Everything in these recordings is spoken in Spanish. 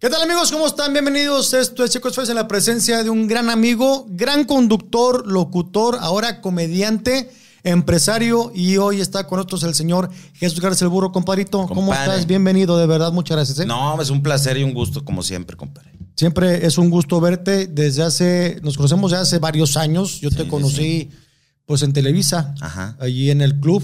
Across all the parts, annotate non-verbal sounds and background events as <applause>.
¿Qué tal amigos? ¿Cómo están? Bienvenidos. Esto es Chicos Fest en la presencia de un gran amigo, gran conductor, locutor, ahora comediante, empresario y hoy está con nosotros el señor Jesús García el Burro, compadrito. ¿Cómo estás? Bienvenido, de verdad, muchas gracias. ¿eh? No, es un placer y un gusto como siempre, compadre. Siempre es un gusto verte desde hace, nos conocemos ya hace varios años. Yo te conocí pues en Televisa, allí en el club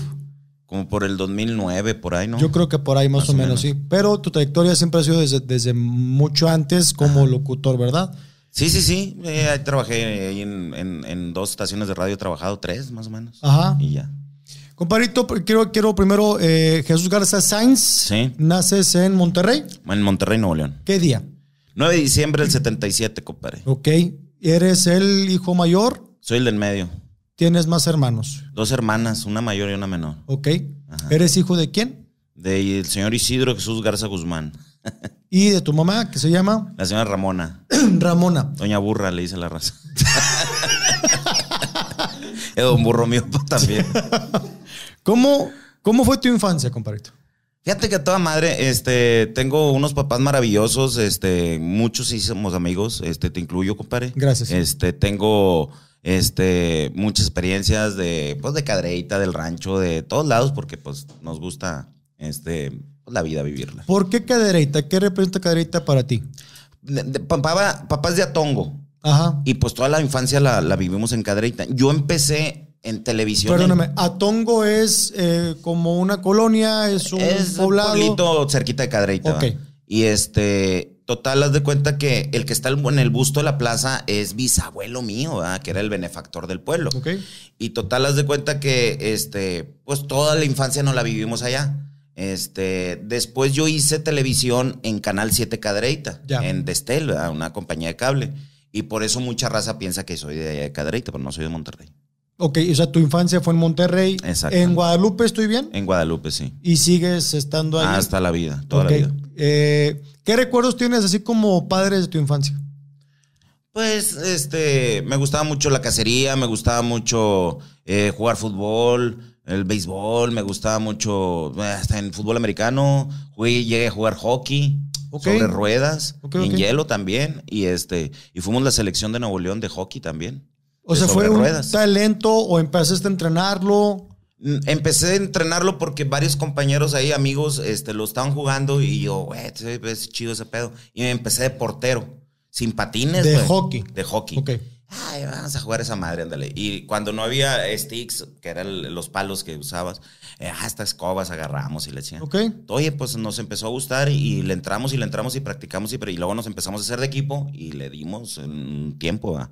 como por el 2009, por ahí, ¿no? Yo creo que por ahí más, o, menos, sí. Pero tu trayectoria siempre ha sido desde, mucho antes como locutor, ¿verdad? Sí, sí, sí. Eh, trabajé en, dos estaciones de radio, he trabajado tres más o menos. Ajá. Y ya. Comparito, quiero, quiero primero, eh, Jesús Garza Sainz. Sí. Naces en Monterrey. En Monterrey, Nuevo León. ¿Qué día? 9 de diciembre del 77, compadre. Ok. ¿Eres el hijo mayor? Soy el del medio. Tienes más hermanos. Dos hermanas, una mayor y una menor. Ok. ¿Eres hijo de quién? De el señor Isidro Jesús Garza Guzmán. <laughs> ¿Y de tu mamá, que se llama? La señora Ramona. <clears throat> Ramona. Doña Burra, le dice la raza. <laughs> es don Burro mío pues, también. <laughs> ¿Cómo, ¿Cómo fue tu infancia, compadrito? Fíjate que a toda madre, este, tengo unos papás maravillosos, este, muchos sí somos amigos, este, te incluyo, compadre. Gracias. Este, tengo este, muchas experiencias de, pues, de cadreita, del rancho, de todos lados, porque pues nos gusta este, pues, la vida vivirla. ¿Por qué cadreita? ¿Qué representa cadreita para ti? papá, es de Atongo. Ajá. Y pues toda la infancia la, vivimos en cadreita. Yo empecé en televisión. Perdóname, Atongo es eh, como una colonia, es un es pueblito cerquita de Cadreita. Y este, Total, haz de cuenta que el que está en el busto de la plaza es bisabuelo mío, que era el benefactor del pueblo. Y total, haz de cuenta que, este, pues toda la infancia no la vivimos allá. Este, después yo hice televisión en Canal 7 Cadreita, en Destel, una compañía de cable. Y por eso mucha raza piensa que soy de Cadreita, pero no soy de Monterrey. Ok, o sea, tu infancia fue en Monterrey. Exacto. ¿En Guadalupe estoy bien? En Guadalupe, sí. ¿Y sigues estando ahí? Hasta la vida, toda la vida. Eh, ¿Qué recuerdos tienes así como padres de tu infancia? Pues, este, me gustaba mucho la cacería, me gustaba mucho eh, jugar fútbol, el béisbol, me gustaba mucho, eh, hasta en fútbol americano, llegué a jugar hockey. Sobre ruedas, en hielo también, y este, y fuimos la selección de Nuevo León de hockey también. O sea, fue un ruedas. talento o empezaste a entrenarlo. Empecé a entrenarlo porque varios compañeros ahí, amigos, este, lo estaban jugando y yo, güey, es chido ese pedo. Y me empecé de portero, sin patines. De hockey. De hockey. Ok. Ay, vamos a jugar esa madre, ándale. Y cuando no había sticks, que eran los palos que usabas, hasta eh, ah, escobas agarramos y le decían. Ok. Oye, pues nos empezó a gustar y le entramos y le entramos y practicamos y, y luego nos empezamos a hacer de equipo y le dimos un tiempo, ¿verdad?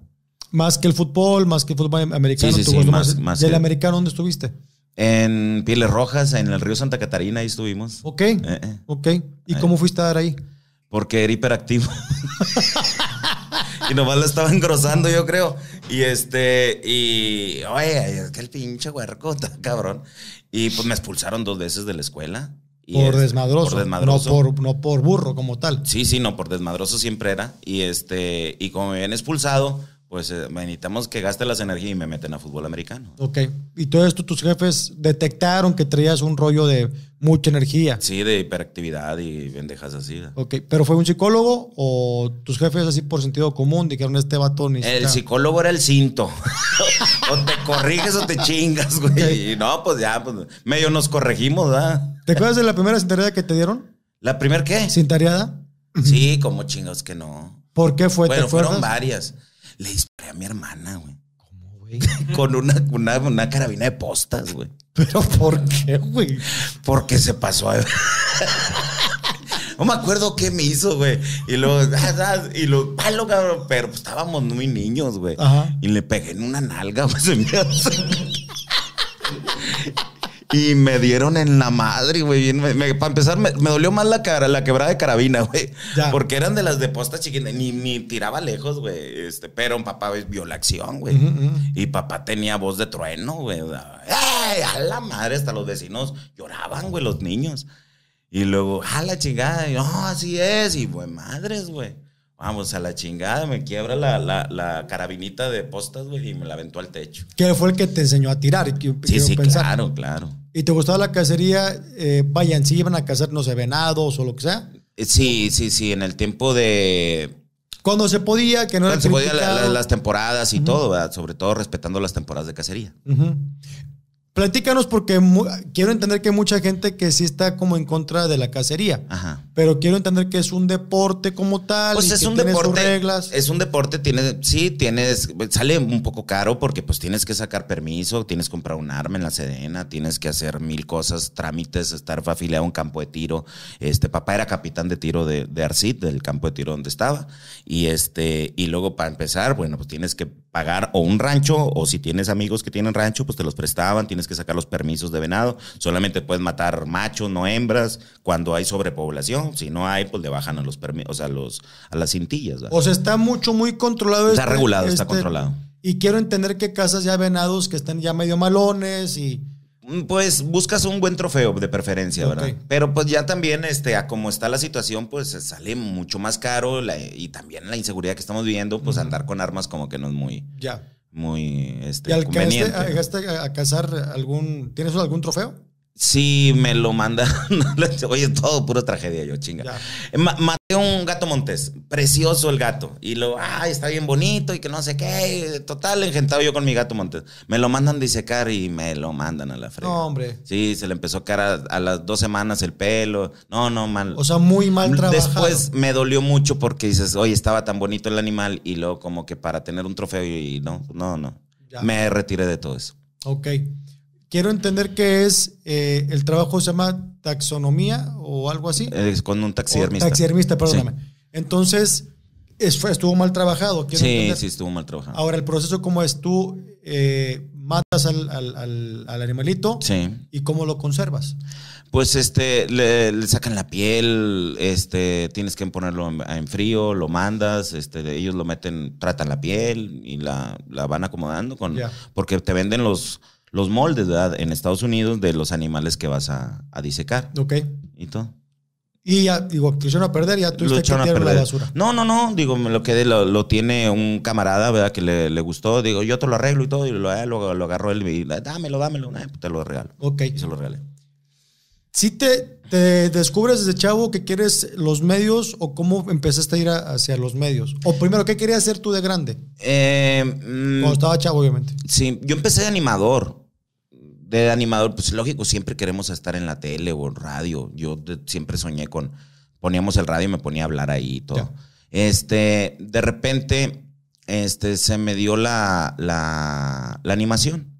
Más que el fútbol, más que el fútbol americano. Sí, sí, sí, más, ¿Del americano dónde estuviste? En Pieles Rojas, en el río Santa Catarina, ahí estuvimos. Ok, eh, eh. ok. ¿Y cómo eh. fuiste a dar ahí? Porque era hiperactivo. <laughs> y nomás la estaba engrosando, yo creo. Y este, y, oye, aquel pinche huercota, cabrón. Y pues me expulsaron dos veces de la escuela. por, desmadroso, por, desmadroso, No por, no por burro como tal. Sí, sí, no, por desmadroso siempre era. Y este, y como me habían expulsado, pues eh, necesitamos que gaste las energías y me meten a fútbol americano. Ok. Y todo esto tus jefes detectaron que traías un rollo de mucha energía. Sí, de hiperactividad y bendejas así. Ok, pero fue un psicólogo o tus jefes así por sentido común dijeron este batón? El psicólogo era el cinto. <laughs> o te corriges o te chingas, güey. Y no, pues ya, pues, medio nos corregimos, ¿ah? ¿Te acuerdas de la primera cintareada que te dieron? ¿La primera qué? ¿Cintareada? Sí, como chingados que no. ¿Por qué fue? Bueno, fueron varias le disparé a mi hermana, güey. ¿Cómo, güey? <laughs> Con una, una, carabina de postas, güey. ¿Pero por qué, güey? Porque se pasó a... <laughs> no me acuerdo qué me hizo, güey. Y luego, <laughs> ah, ah, y lo, palo, cabrón. Pero pues, estábamos muy niños, güey. Y le pegué en una nalga, güey. Y me dieron en la madre, güey. para empezar, me, dolió más la cara, la quebrada de carabina, güey. Porque eran de las de postas chiquitas. Ni, ni tiraba lejos, güey. Este, pero un papá wey, vio acción, güey. Y papá tenía voz de trueno, güey. A la madre, hasta los vecinos lloraban, güey, los niños. Y luego, a la chingada. así es. Y, güey, madres, güey. Vamos, a la chingada, me quiebra la, la, carabinita de postas, güey, y me la aventó al techo. ¿Qué fue el que te enseñó a tirar. Sí, sí, claro, claro. ¿Y te gustaba la cacería? Eh, vayan, si iban a cazar, no sé, venados o lo que sea. Eh, sí, sí, sí, en el tiempo de... Cuando se podía, que no era se podía las temporadas y todo, ¿verdad? sobre todo respetando las temporadas de cacería. Platícanos porque quiero entender que hay mucha gente que sí está como en contra de la cacería. Ajá. Pero quiero entender que es un deporte como tal. Pues es un deporte. Es un deporte, tiene, sí, tienes, sale un poco caro porque pues tienes que sacar permiso, tienes que comprar un arma en la Sedena, tienes que hacer mil cosas, trámites, estar afiliado a un campo de tiro. Este papá era capitán de tiro de, de Arcid, del campo de tiro donde estaba. Y este, y luego para empezar, bueno, pues tienes que pagar o un rancho, o si tienes amigos que tienen rancho, pues te los prestaban, tienes que sacar los permisos de venado, solamente puedes matar machos, no hembras, cuando hay sobrepoblación, si no hay, pues le bajan a los permisos, o los, a las cintillas. O sea, está mucho, muy controlado. Está este, regulado, está este, controlado. Y quiero entender que casas ya venados que estén ya medio malones y Mm, pues buscas un buen trofeo de preferencia, ¿verdad? Pero pues ya también, este, a como está la situación, pues sale mucho más caro y también la inseguridad que estamos viviendo, pues andar con armas como que no es muy... Ya. Muy, este, ¿Y conveniente. a cazar algún... ¿Tienes algún trofeo? Sí, me lo mandan. <laughs> Oye, todo puro tragedia, yo chinga. Ma un gato montés, precioso el gato. Y lo, ay, está bien bonito y que no sé qué. Total, engentado yo con mi gato montés. Me lo mandan disecar y me lo mandan a la frente. No, hombre. Sí, se le empezó a caer a, las dos semanas el pelo. No, no, mal. O sea, muy mal trabajado. Después me dolió mucho porque dices, oye, estaba tan bonito el animal y luego como que para tener un trofeo y, no, no, no. Me retiré de todo eso. Ok. Quiero entender qué es, eh, el trabajo se llama taxonomía o algo así. Es con un taxidermista. O taxidermista, perdóname. Entonces, estuvo mal trabajado. Quiero sí, sí, estuvo mal trabajado. Ahora, el proceso cómo es, tú eh, matas al, al, animalito sí. y cómo lo conservas. Pues este, le, sacan la piel, este, tienes que ponerlo en, frío, lo mandas, este, ellos lo meten, tratan la piel y la, la van acomodando con, porque te venden los los moldes, ¿verdad? En Estados Unidos de los animales que vas a, disecar. Ok. Y todo. Y ya, digo, te hicieron a perder, ya tuviste que la basura. No, no, no, digo, me lo quedé, lo, tiene un camarada, ¿verdad? Que le, gustó, digo, yo te lo arreglo y todo, y lo, eh, lo, lo, agarró él y dámelo, dámelo, eh, te lo regalo. Ok. Y se lo regalé. Si te, descubres desde chavo que quieres los medios o cómo empezaste a ir hacia los medios? O primero, ¿qué querías hacer tú de grande? Eh, mm. Cuando estaba chavo, obviamente. Sí, yo empecé de animador de animador, pues lógico, siempre queremos estar en la tele o en radio. Yo siempre soñé con. Poníamos el radio y me ponía a hablar ahí y todo. Este, de repente, este, se me dio la, la, animación.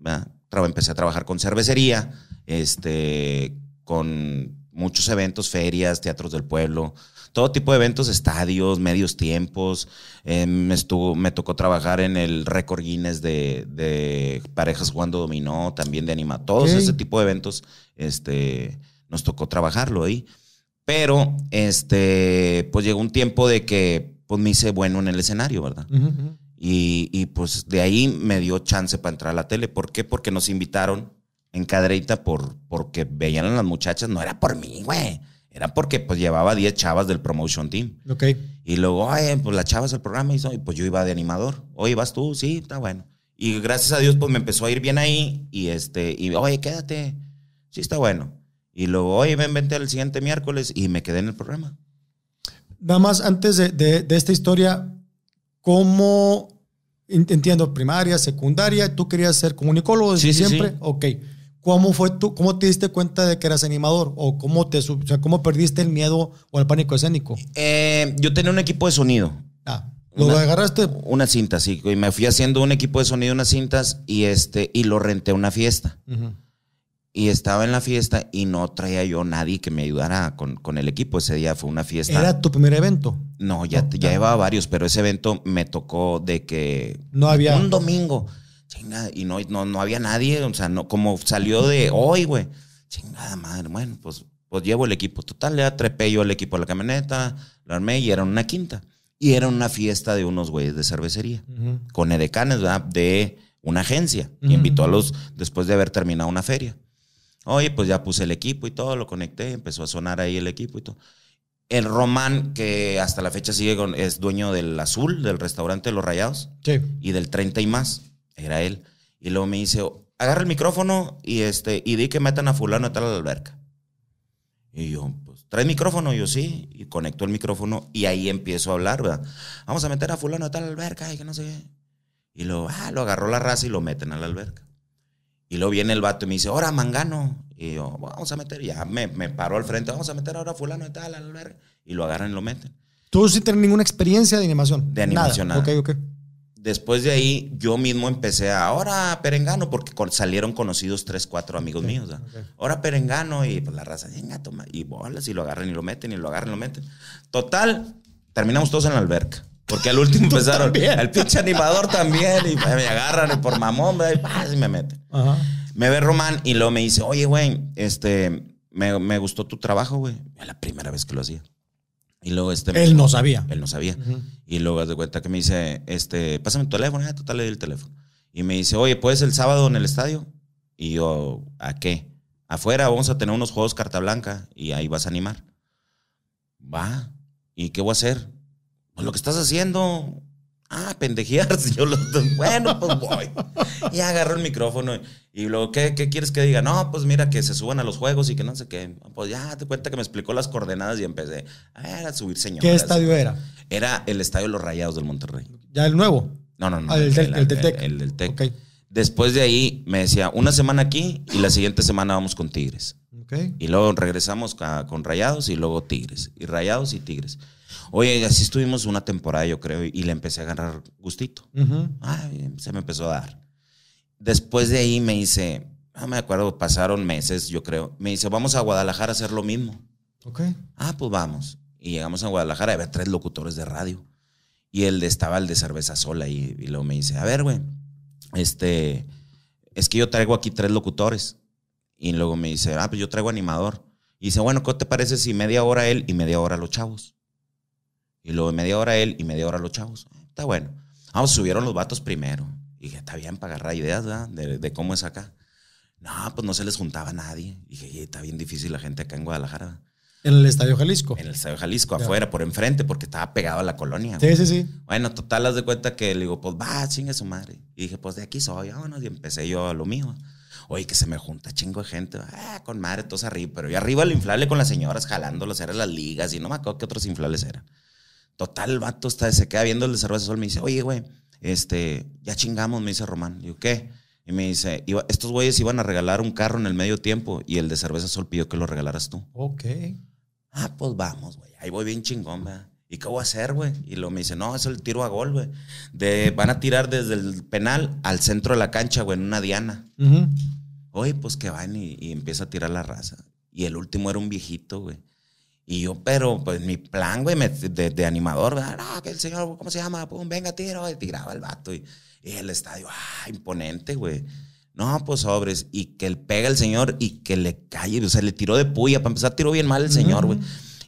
empecé a trabajar con cervecería, este, con muchos eventos, ferias, teatros del pueblo todo tipo de eventos, estadios, medios tiempos. Em, me, me tocó trabajar en el récord Guinness de, parejas jugando dominó, también de anima. Todos ese tipo de eventos este, nos tocó trabajarlo ahí. Pero este, pues llegó un tiempo de que pues, me hice bueno en el escenario, ¿verdad? y, pues de ahí me dio chance para entrar a la tele. ¿Por qué? Porque nos invitaron en cadreita por, porque veían a las muchachas, no era por mí, güey era porque pues llevaba 10 chavas del promotion team. Y luego, ay, pues las chavas del programa, y pues yo iba de animador. Oye, oh, vas tú, sí, está bueno. Y gracias a Dios, pues me empezó a ir bien ahí, y este, y oye, quédate, sí está bueno. Y luego, oye, ven, vente el siguiente miércoles, y me quedé en el programa. Nada más antes de, esta historia, ¿cómo entiendo primaria, secundaria? ¿Tú querías ser comunicólogo desde siempre? Sí, ¿Cómo fue tú, cómo te diste cuenta de que eras animador? ¿O cómo te, o sea, cómo perdiste el miedo o el pánico escénico? Eh, yo tenía un equipo de sonido. Ah, ¿lo agarraste? Una cinta, sí. Y me fui haciendo un equipo de sonido, unas cintas, y este, y lo renté a una fiesta. Y estaba en la fiesta y no traía yo nadie que me ayudara con, con, el equipo. Ese día fue una fiesta. ¿Era tu primer evento? No, ya, ya llevaba varios, pero ese evento me tocó de que... No había... Un domingo y no, no, había nadie, o sea, no, como salió de hoy, güey. Chingada madre, bueno, pues, pues llevo el equipo. Total, le trepé yo el equipo a la camioneta, lo armé y era una quinta. Y era una fiesta de unos güeyes de cervecería, con edecanes, ¿verdad? De una agencia. Y invitó a los, después de haber terminado una feria. Oye, pues ya puse el equipo y todo, lo conecté, empezó a sonar ahí el equipo y todo. El Román, que hasta la fecha sigue con, es dueño del Azul, del restaurante Los Rayados. Y del 30 y más. Era él. Y luego me dice, agarra el micrófono y, este, y di que metan a fulano y tal a la alberca. Y yo, pues, ¿trae micrófono? Y yo, sí. Y conecto el micrófono y ahí empiezo a hablar, ¿verdad? Vamos a meter a fulano a tal alberca y que no sé Y lo ah, lo agarró la raza y lo meten a la alberca. Y luego viene el vato y me dice, ahora mangano. Y yo, vamos a meter, ya me, me paró al frente, vamos a meter ahora a fulano y tal a la alberca. Y lo agarran y lo meten. ¿Tú sin tener ninguna experiencia de animación? De animación, nada. nada. Ok, ok después de ahí yo mismo empecé a, ahora Perengano, porque salieron conocidos tres, cuatro amigos míos. Ahora Perengano y pues, la raza, venga, toma, y bolas, y lo agarran y lo meten, y lo agarran y lo meten. Total, terminamos todos en la alberca. Porque al último <laughs> empezaron, el pinche animador también, y me agarran y por mamón, y, me meten. Me ve Román y luego me dice, oye, güey, este, me, me gustó tu trabajo, güey. la primera vez que lo hacía. Y luego este... Él no sabía. Él no sabía. Y luego de cuenta que me dice, este, pásame tu teléfono, total le di el teléfono. Y me dice, oye, ¿puedes el sábado en el estadio? Y yo, ¿a qué? Afuera vamos a tener unos juegos carta blanca y ahí vas a animar. Va, ¿y qué voy a hacer? Pues lo que estás haciendo, ah, pendejear. <laughs> Yo lo, <laughs> bueno, pues voy. Y agarro el micrófono y, y luego, ¿qué, quieres que diga? No, pues mira, que se suban a los juegos y que no sé qué. Pues ya te cuenta que me explicó las coordenadas y empecé ah, a subir señor. ¿Qué estadio era? Era el estadio de los Rayados del Monterrey. ¿Ya el nuevo? No, no, no. Ah, el, del, TEC. El, del TEC. Después de ahí me decía, una semana aquí y la siguiente semana vamos con Tigres. Y luego regresamos con Rayados y luego Tigres. Y Rayados y Tigres. Oye, así estuvimos una temporada, yo creo, y le empecé a agarrar gustito. se me empezó a dar después de ahí me dice, no me acuerdo, pasaron meses, yo creo. Me dice, vamos a Guadalajara a hacer lo mismo. Ok. Ah, pues vamos. Y llegamos a Guadalajara, había tres locutores de radio. Y él estaba el de cerveza sola y, y luego me dice, a ver, güey, este, es que yo traigo aquí tres locutores. Y luego me dice, ah, pues yo traigo animador. Y dice, bueno, ¿qué te parece si media hora él y media hora los chavos? Y luego media hora él y media hora los chavos. Está bueno. Ah, subieron los vatos primero. Y dije, está bien, para agarrar ideas, ¿verdad? De, cómo es acá. No, pues no se les juntaba a nadie. Y dije, está bien difícil la gente acá en Guadalajara. En el Estadio Jalisco. En el Estadio Jalisco, afuera, por enfrente, porque estaba pegado a la colonia. Sí, sí, sí. Bueno, total, las de cuenta que le digo, pues va, chingue su madre. Y dije, pues de aquí soy, vámonos. Y empecé yo a lo mío. Oye, que se me junta chingo de gente, ah, con madre, todos arriba. Pero y arriba el inflable con las señoras, jalándolos, era las ligas y no me acuerdo qué otros inflables eran. Total, el vato está, se queda viendo el de cerveza sol, me dice, oye, güey este, ya chingamos, me dice Román. Digo, ¿qué? Y me dice, estos güeyes iban a regalar un carro en el medio tiempo y el de Cerveza Sol pidió que lo regalaras tú. Ok. Ah, pues vamos, güey. Ahí voy bien chingón, ¿verdad? ¿Y qué voy a hacer, güey? Y lo me dice, no, es el tiro a gol, güey. De, van a tirar desde el penal al centro de la cancha, güey, en una diana. Oye, pues que van y, empieza a tirar la raza. Y el último era un viejito, güey. Y yo, pero pues mi plan, güey, de, animador, ¿verdad? Ah, que el señor, ¿cómo se llama? venga, tiro. Y tiraba el vato. Y, el estadio, ah, imponente, güey. No, pues sobres. Y que él pega el señor y que le calle. O sea, le tiró de puya. Para empezar, tiró bien mal el señor, güey.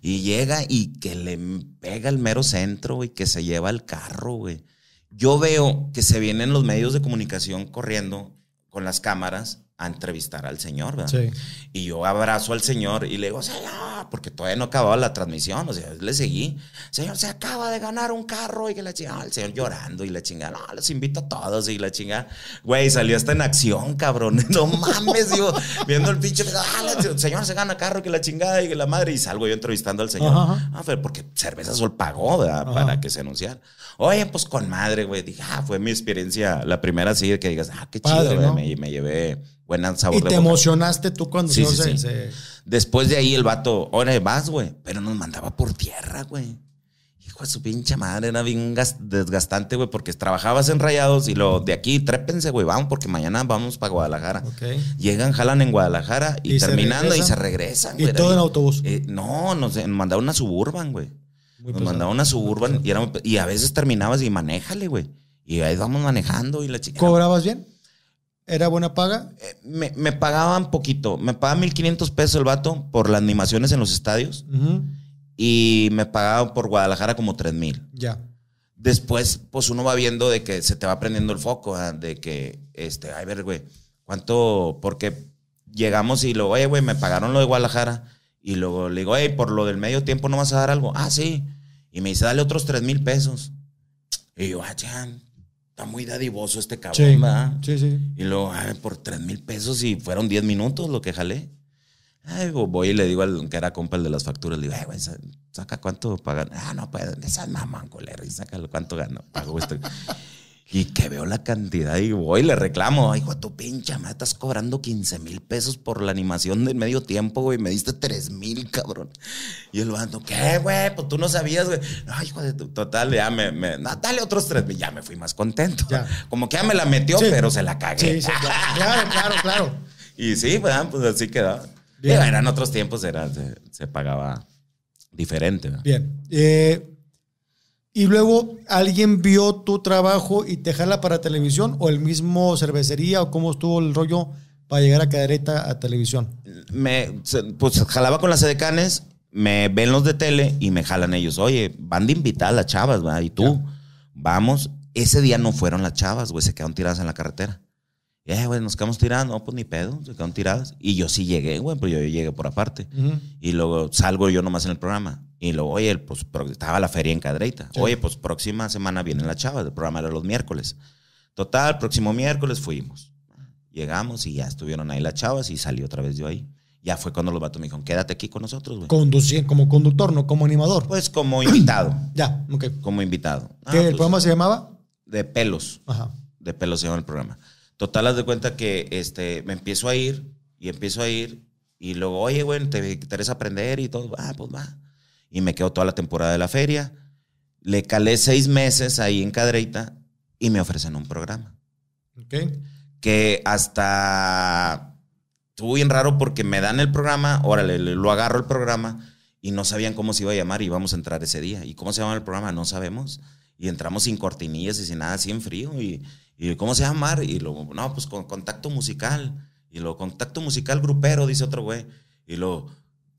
Y llega y que le pega el mero centro, y que se lleva el carro, güey. Yo veo que se vienen los medios de comunicación corriendo con las cámaras a entrevistar al Señor, ¿verdad? Sí. Y yo abrazo al Señor y le digo, Señor, porque todavía no acababa la transmisión, o sea, le seguí, Señor, se acaba de ganar un carro y que la chingada, el Señor llorando y la chingada, no, los invito a todos y la chingada, güey, salió hasta en acción, cabrón, <laughs> no mames, digo, viendo el pinche, ah, Señor se gana carro y que la chingada y que la madre, y salgo yo entrevistando al Señor, ah, porque Cerveza Sol pagó, ¿verdad? Para que se anunciara. Oye, pues con madre, güey, dije, ah, fue mi experiencia, la primera así, que digas, ah, qué chido, me llevé buena sabor. Y te emocionaste tú cuando Después de ahí el vato, ahora vas, güey. Pero nos mandaba por tierra, güey. Hijo de su pinche madre, era bien desgastante, güey, porque trabajabas en rayados y lo de aquí, trépense, güey, vamos, porque mañana vamos para Guadalajara. Llegan, jalan en Guadalajara y, terminando y se regresan, güey. ¿Y todo en autobús? Eh, no, eh, nos, mandaba una suburban, güey. nos mandaba una suburban y, a veces terminabas y manejale güey. Y ahí vamos manejando y la chica. ¿Cobrabas bien? ¿Era buena paga? Eh, me, me, pagaban poquito. Me pagaban 1500 pesos el vato por las animaciones en los estadios. Y me pagaban por Guadalajara como 3000. Ya. Después, pues uno va viendo de que se te va prendiendo el foco, ah, de que, este, ay, ver, güey, ¿cuánto? Porque llegamos y luego, oye, güey, me pagaron lo de Guadalajara. Y luego le digo, oye, por lo del medio tiempo no vas a dar algo. Ah, sí. Y me dice, dale otros 3.000 mil pesos. Y yo, ah, está muy dadivoso este cabrón, sí. ¿verdad? Sí, sí. Y luego, ay, por tres mil pesos y fueron 10 minutos lo que jalé. Ay, voy y le digo al que era compa el de las facturas, le digo, ay, güey, saca cuánto pagan. Ah, no, pues, es mamán, culero, y saca cuánto ganó, Pago esto. Y que veo la cantidad y voy, le reclamo, hijo, tu pincha, me estás cobrando 15 mil pesos por la animación de medio tiempo, güey, me diste 3 mil, cabrón. Y el bando, ¿qué, güey? Pues tú no sabías, güey. No, hijo de tu, total, ya me, dale otros 3 mil, ya me fui más contento. Como que ya me la metió, pero se la cagué. <laughs> claro, claro, claro. Y sí, pues, ah, pues así quedó. Era Eran otros tiempos, era, se, pagaba diferente. Bien. Eh, y luego alguien vio tu trabajo y te jala para televisión o el mismo cervecería o cómo estuvo el rollo para llegar a Cadereta a televisión. Me, pues jalaba con las edecanes, me ven los de tele y me jalan ellos. Oye, van de invitar las chavas, ¿verdad? Y tú, vamos. Ese día no fueron las chavas, güey, se quedaron tiradas en la carretera. Eh, güey, nos quedamos tirados. No, pues ni pedo, se quedaron tiradas. Y yo sí llegué, güey, pero yo, llegué por aparte. Y luego salgo yo nomás en el programa. Y luego, oye, pues estaba la feria en Cadreita. Oye, pues próxima semana vienen las chavas. El programa era los miércoles. Total, próximo miércoles fuimos. Llegamos y ya estuvieron ahí las chavas y salí otra vez yo ahí. Ya fue cuando los vatos me dijeron, quédate aquí con nosotros, güey. como conductor, no como animador. Pues como invitado. <clears throat> ya, Como invitado. ¿Qué, ah, ¿El pues, programa se llamaba? De pelos. Ajá. De pelos se llama el programa. Total, las de cuenta que este, me empiezo a ir y empiezo a ir y luego, oye, güey, te interesa aprender y todo, ah, pues va. Y me quedo toda la temporada de la feria. Le calé seis meses ahí en Cadreita y me ofrecen un programa. Ok. Que hasta estuvo bien raro porque me dan el programa, órale, lo agarro el programa y no sabían cómo se iba a llamar y íbamos a entrar ese día. ¿Y cómo se llama el programa? No sabemos y entramos sin cortinillas y sin nada, así en frío. Y, ¿cómo se llama? Y luego, no, pues con contacto musical. Y luego, contacto musical grupero, dice otro güey. Y luego,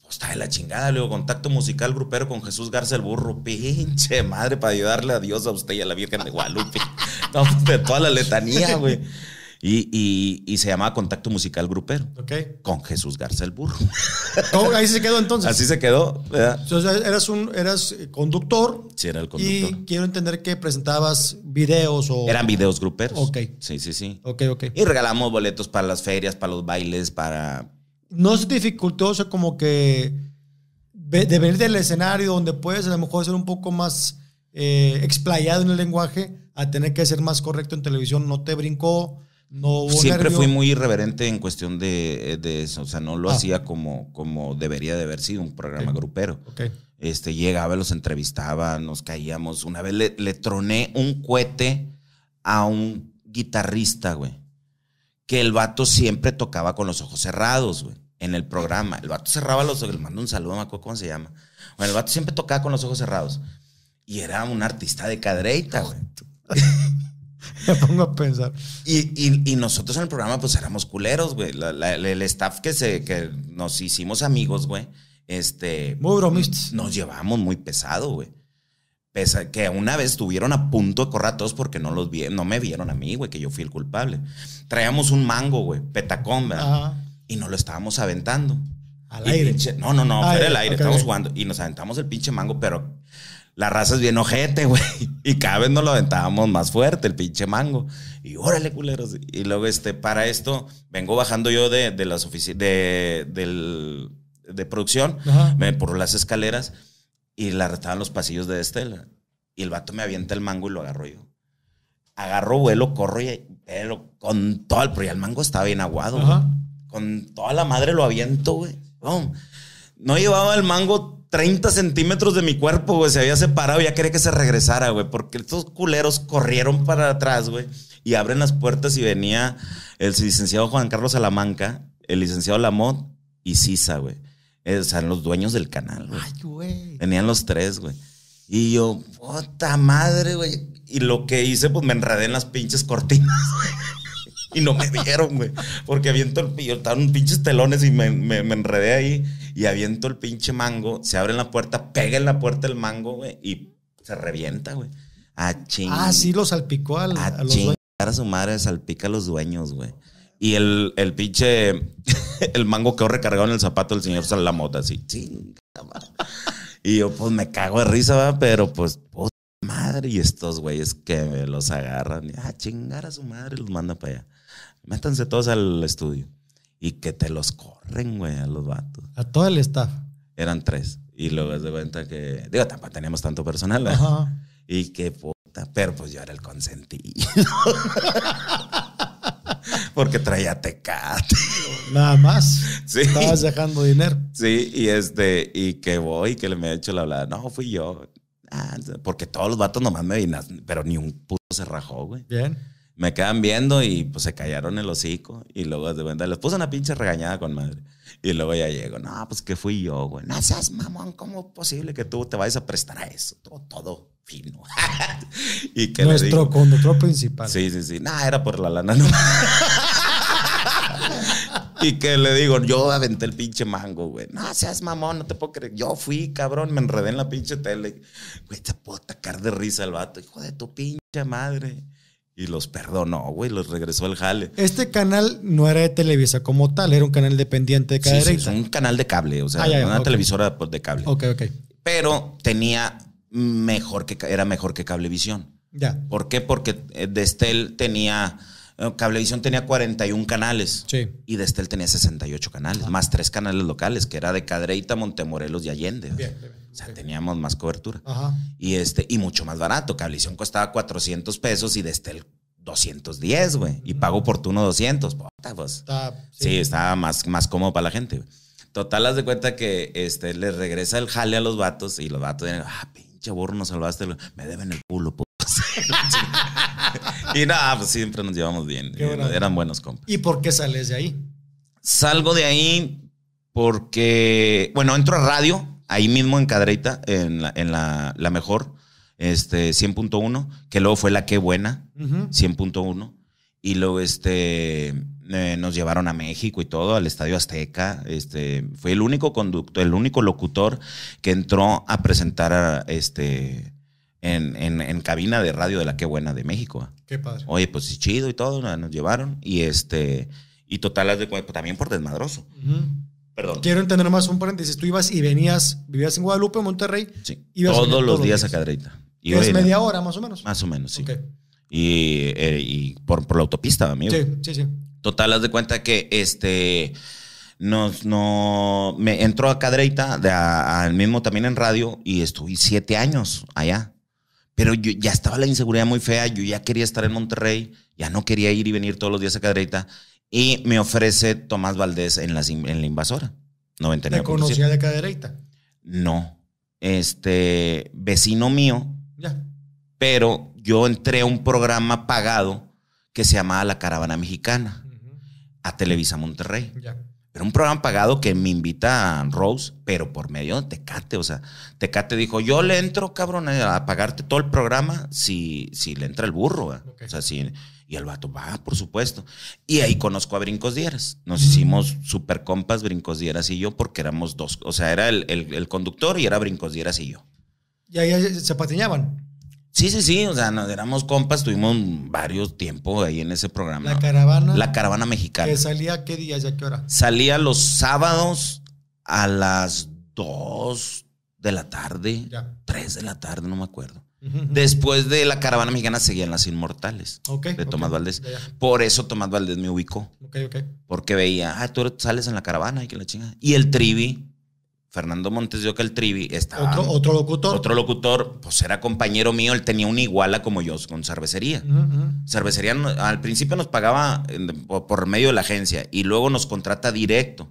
pues está de la chingada, luego, contacto musical grupero con Jesús Garza el burro. <laughs> Pinche madre, para ayudarle a Dios, a usted y a la Virgen de Guadalupe. <laughs> no, pues, de toda la letanía, güey. Y, se llamaba Contacto Musical Grupero. Okay. Con Jesús Garza el Burro. Ahí se quedó entonces. Así se quedó. Entonces eras, un, eras eh, conductor. Sí, era el conductor. Y quiero entender que presentabas videos o... Eran videos gruperos. Ok. Sí, sí, sí. Ok, ok. Y regalamos boletos para las ferias, para los bailes, para... ¿No es dificultoso como que de venir del escenario donde puedes a lo mejor ser un poco más eh, explayado en el lenguaje a tener que ser más correcto en televisión? ¿No te brincó? Siempre fui muy irreverente en cuestión eh, de, eso. O sea, no lo ah. hacía como, como debería de haber sido un programa grupero. Este, llegaba, los entrevistaba, nos caíamos. Una vez le, troné un cohete a un guitarrista, güey. Que el vato siempre tocaba con los ojos cerrados, güey. En el programa. El vato cerraba los ojos. Le mando un saludo, me acuerdo cómo se llama. Bueno, el vato siempre tocaba con los ojos cerrados. Y era un artista de cadreita, güey. <laughs> Me pongo a pensar. Y, nosotros en el programa, pues éramos culeros, güey. el staff que, se, que nos hicimos amigos, güey. Este. Muy bromistas. Nos llevamos muy pesado, güey. que una vez estuvieron a punto de correr a todos porque no, los no me vieron a mí, güey, que yo fui el culpable. Traíamos un mango, güey, petacón, ¿verdad? Y nos lo estábamos aventando. Al aire. no, no, no, ah, el aire, jugando. Y nos aventamos el pinche mango, pero la raza es bien ojete, güey. Y cada vez nos lo aventábamos más fuerte, el pinche mango. Y órale, culeros. Y luego, este, para esto, vengo bajando yo de, de las oficinas, de, producción, me, por las escaleras, y la retaban los pasillos de Estela. Y el vato me avienta el mango y lo agarro yo. Agarro vuelo, corro y pero con todo el. Pero el mango estaba bien aguado, Con toda la madre lo aviento, güey. no llevaba el mango 30 centímetros de mi cuerpo, güey. Se había separado, ya quería que se regresara, güey. Porque estos culeros corrieron para atrás, güey. Y abren las puertas y venía el licenciado Juan Carlos Salamanca, el licenciado Lamont y Sisa, güey. Eh, o sea, los dueños del canal, güey. Ay, güey. Venían los tres, güey. Y yo, puta madre, güey. Y lo que hice, pues me enredé en las pinches cortinas, güey y no me vieron güey. Porque aviento el pillo, estaban pinches telones y me, enredé ahí. Y aviento el pinche mango, se abre la puerta, pega en la puerta el mango, güey, y se revienta, güey. Ah, ching. Ah, sí, lo salpicó al, a, a los A su madre salpica a los dueños, güey. Y el, el pinche, <laughs> el mango quedó recargado en el zapato del señor Salamota, así. Ching. Y yo, pues me cago de risa, va pero pues, madre. Y estos güeyes que los agarran, a ah, chingar a su madre, los manda para allá métanse todos al estudio. Y que te los corren, güey, a los vatos. A todo el staff. Eran tres. Y luego de cuenta que, digo, tampoco teníamos tanto personal. ¿eh? Ajá. Y qué puta, pero pues yo era el consentido. <laughs> Porque traía tecate. Nada más. Sí. Estabas dejando dinero. Sí, y este, y que voy, que le me he hecho la hablada. No, fui yo. Ah, porque todos los vatos nomás me vinieron. pero ni un puto se rajó, güey. Bien me quedan viendo y pues se callaron el hocico. Y luego de verdad les puse una pinche regañada con madre. Y luego ya llego, no, pues que fui yo, güey. No seas mamón, ¿cómo es posible que tú te vayas a prestar a eso? Todo, todo fino. <laughs> y que Nuestro conductor principal. Sí, sí, sí. No, era por la lana nomás. <laughs> y que le digo, yo aventé el pinche mango, güey. No seas mamón, no te puedo creer. Yo fui, cabrón, me enredé en la pinche tele. Güey, te puedo atacar de risa el vato, hijo de tu pinche madre. Y los perdonó, güey, los regresó el jale. Este canal no era de Televisa como tal, era un canal dependiente de cada Sí, un canal de cable, o sea, ah, una televisora pues, de cable. Ok, ok. Pero tenía mejor que, era mejor que Cablevisión. Ya. ¿Por qué? Porque eh, Destel tenía eh, Cablevisión tenía 41 canales. Y Destel tenía 68 canales, más tres canales locales, que era de Cadreita, Montemorelos y Allende. o sea, teníamos más cobertura. Ajá. Y, este, y mucho más barato. Cablevisión costaba 400 pesos y Destel 210, güey. Y mm. pago oportuno 200. Puta, pues. sí. estaba más, más cómodo para la gente. Total, haz de cuenta que este, le regresa el jale a los vatos y los vatos dicen, ah, pinche burro, no salvaste. Me deben el culo, <laughs> y nada, ah, pues siempre nos llevamos bien. Eh, eran buenos compas. ¿Y por qué sales de ahí? Salgo de ahí porque, bueno, entro a radio, ahí mismo en Cadreita, en la, en la, mejor, este, 100.1, que luego fue la que buena, 100.1. Y luego este, eh, nos llevaron a México y todo, al Estadio Azteca. Este, fue el único conductor, el único locutor que entró a presentar a, este, en, cabina de radio de la Qué Buena de México. Qué padre. Oye, pues sí, chido y todo, nos llevaron. Y este, y total, pues, también por desmadroso. Perdón. Quiero entender más un paréntesis. Tú ibas y venías, vivías en Guadalupe, Monterrey. Sí. todos, los días, a Cadreita. Y media hora, más o menos. Más o menos, sí. Y, eh, y por, por, la autopista, amigo. Sí, sí, sí. Total, haz de cuenta que este nos no me entró a Cadreita al mismo también en radio y estuve siete años allá. Pero yo, ya estaba la inseguridad muy fea, yo ya quería estar en Monterrey, ya no quería ir y venir todos los días a Cadereyta. Y me ofrece Tomás Valdés en, en La Invasora, no ¿Te conocía de No, este, vecino mío. Ya. Pero yo entré a un programa pagado que se llamaba La Caravana Mexicana, a Televisa Monterrey. Ya. Era un programa pagado que me invita a Rose, pero por medio de Tecate. O sea, Tecate dijo, yo le entro, cabrón, a pagarte todo el programa si, si le entra el burro. O sea, si, y el vato, va, por supuesto. Y ahí conozco a Brincos Dieras. Nos hicimos super compas, Brincos Dieras y yo, porque éramos dos. O sea, era el, conductor y era Brincos Dieras y yo. ¿Y ahí se patiñaban? Sí, sí, sí, o sea, nos éramos compas, tuvimos varios tiempos ahí en ese programa. La caravana. La caravana mexicana. ¿Que salía qué día y a qué hora? Salía los sábados a las 2 de la tarde, ya. 3 de la tarde, no me acuerdo. Después de la caravana mexicana seguían las inmortales de Tomás Valdés. Por eso Tomás Valdés me ubicó. Okay, porque veía, ah, tú sales en la caravana y que la chinga. Y el trivi Fernando Montes dio que el Trivi, estaba. Otro, locutor. Otro locutor, pues era compañero mío, él tenía una iguala como yo con cervecería. Cervecería al principio nos pagaba eh, por medio de la agencia y luego nos contrata directo.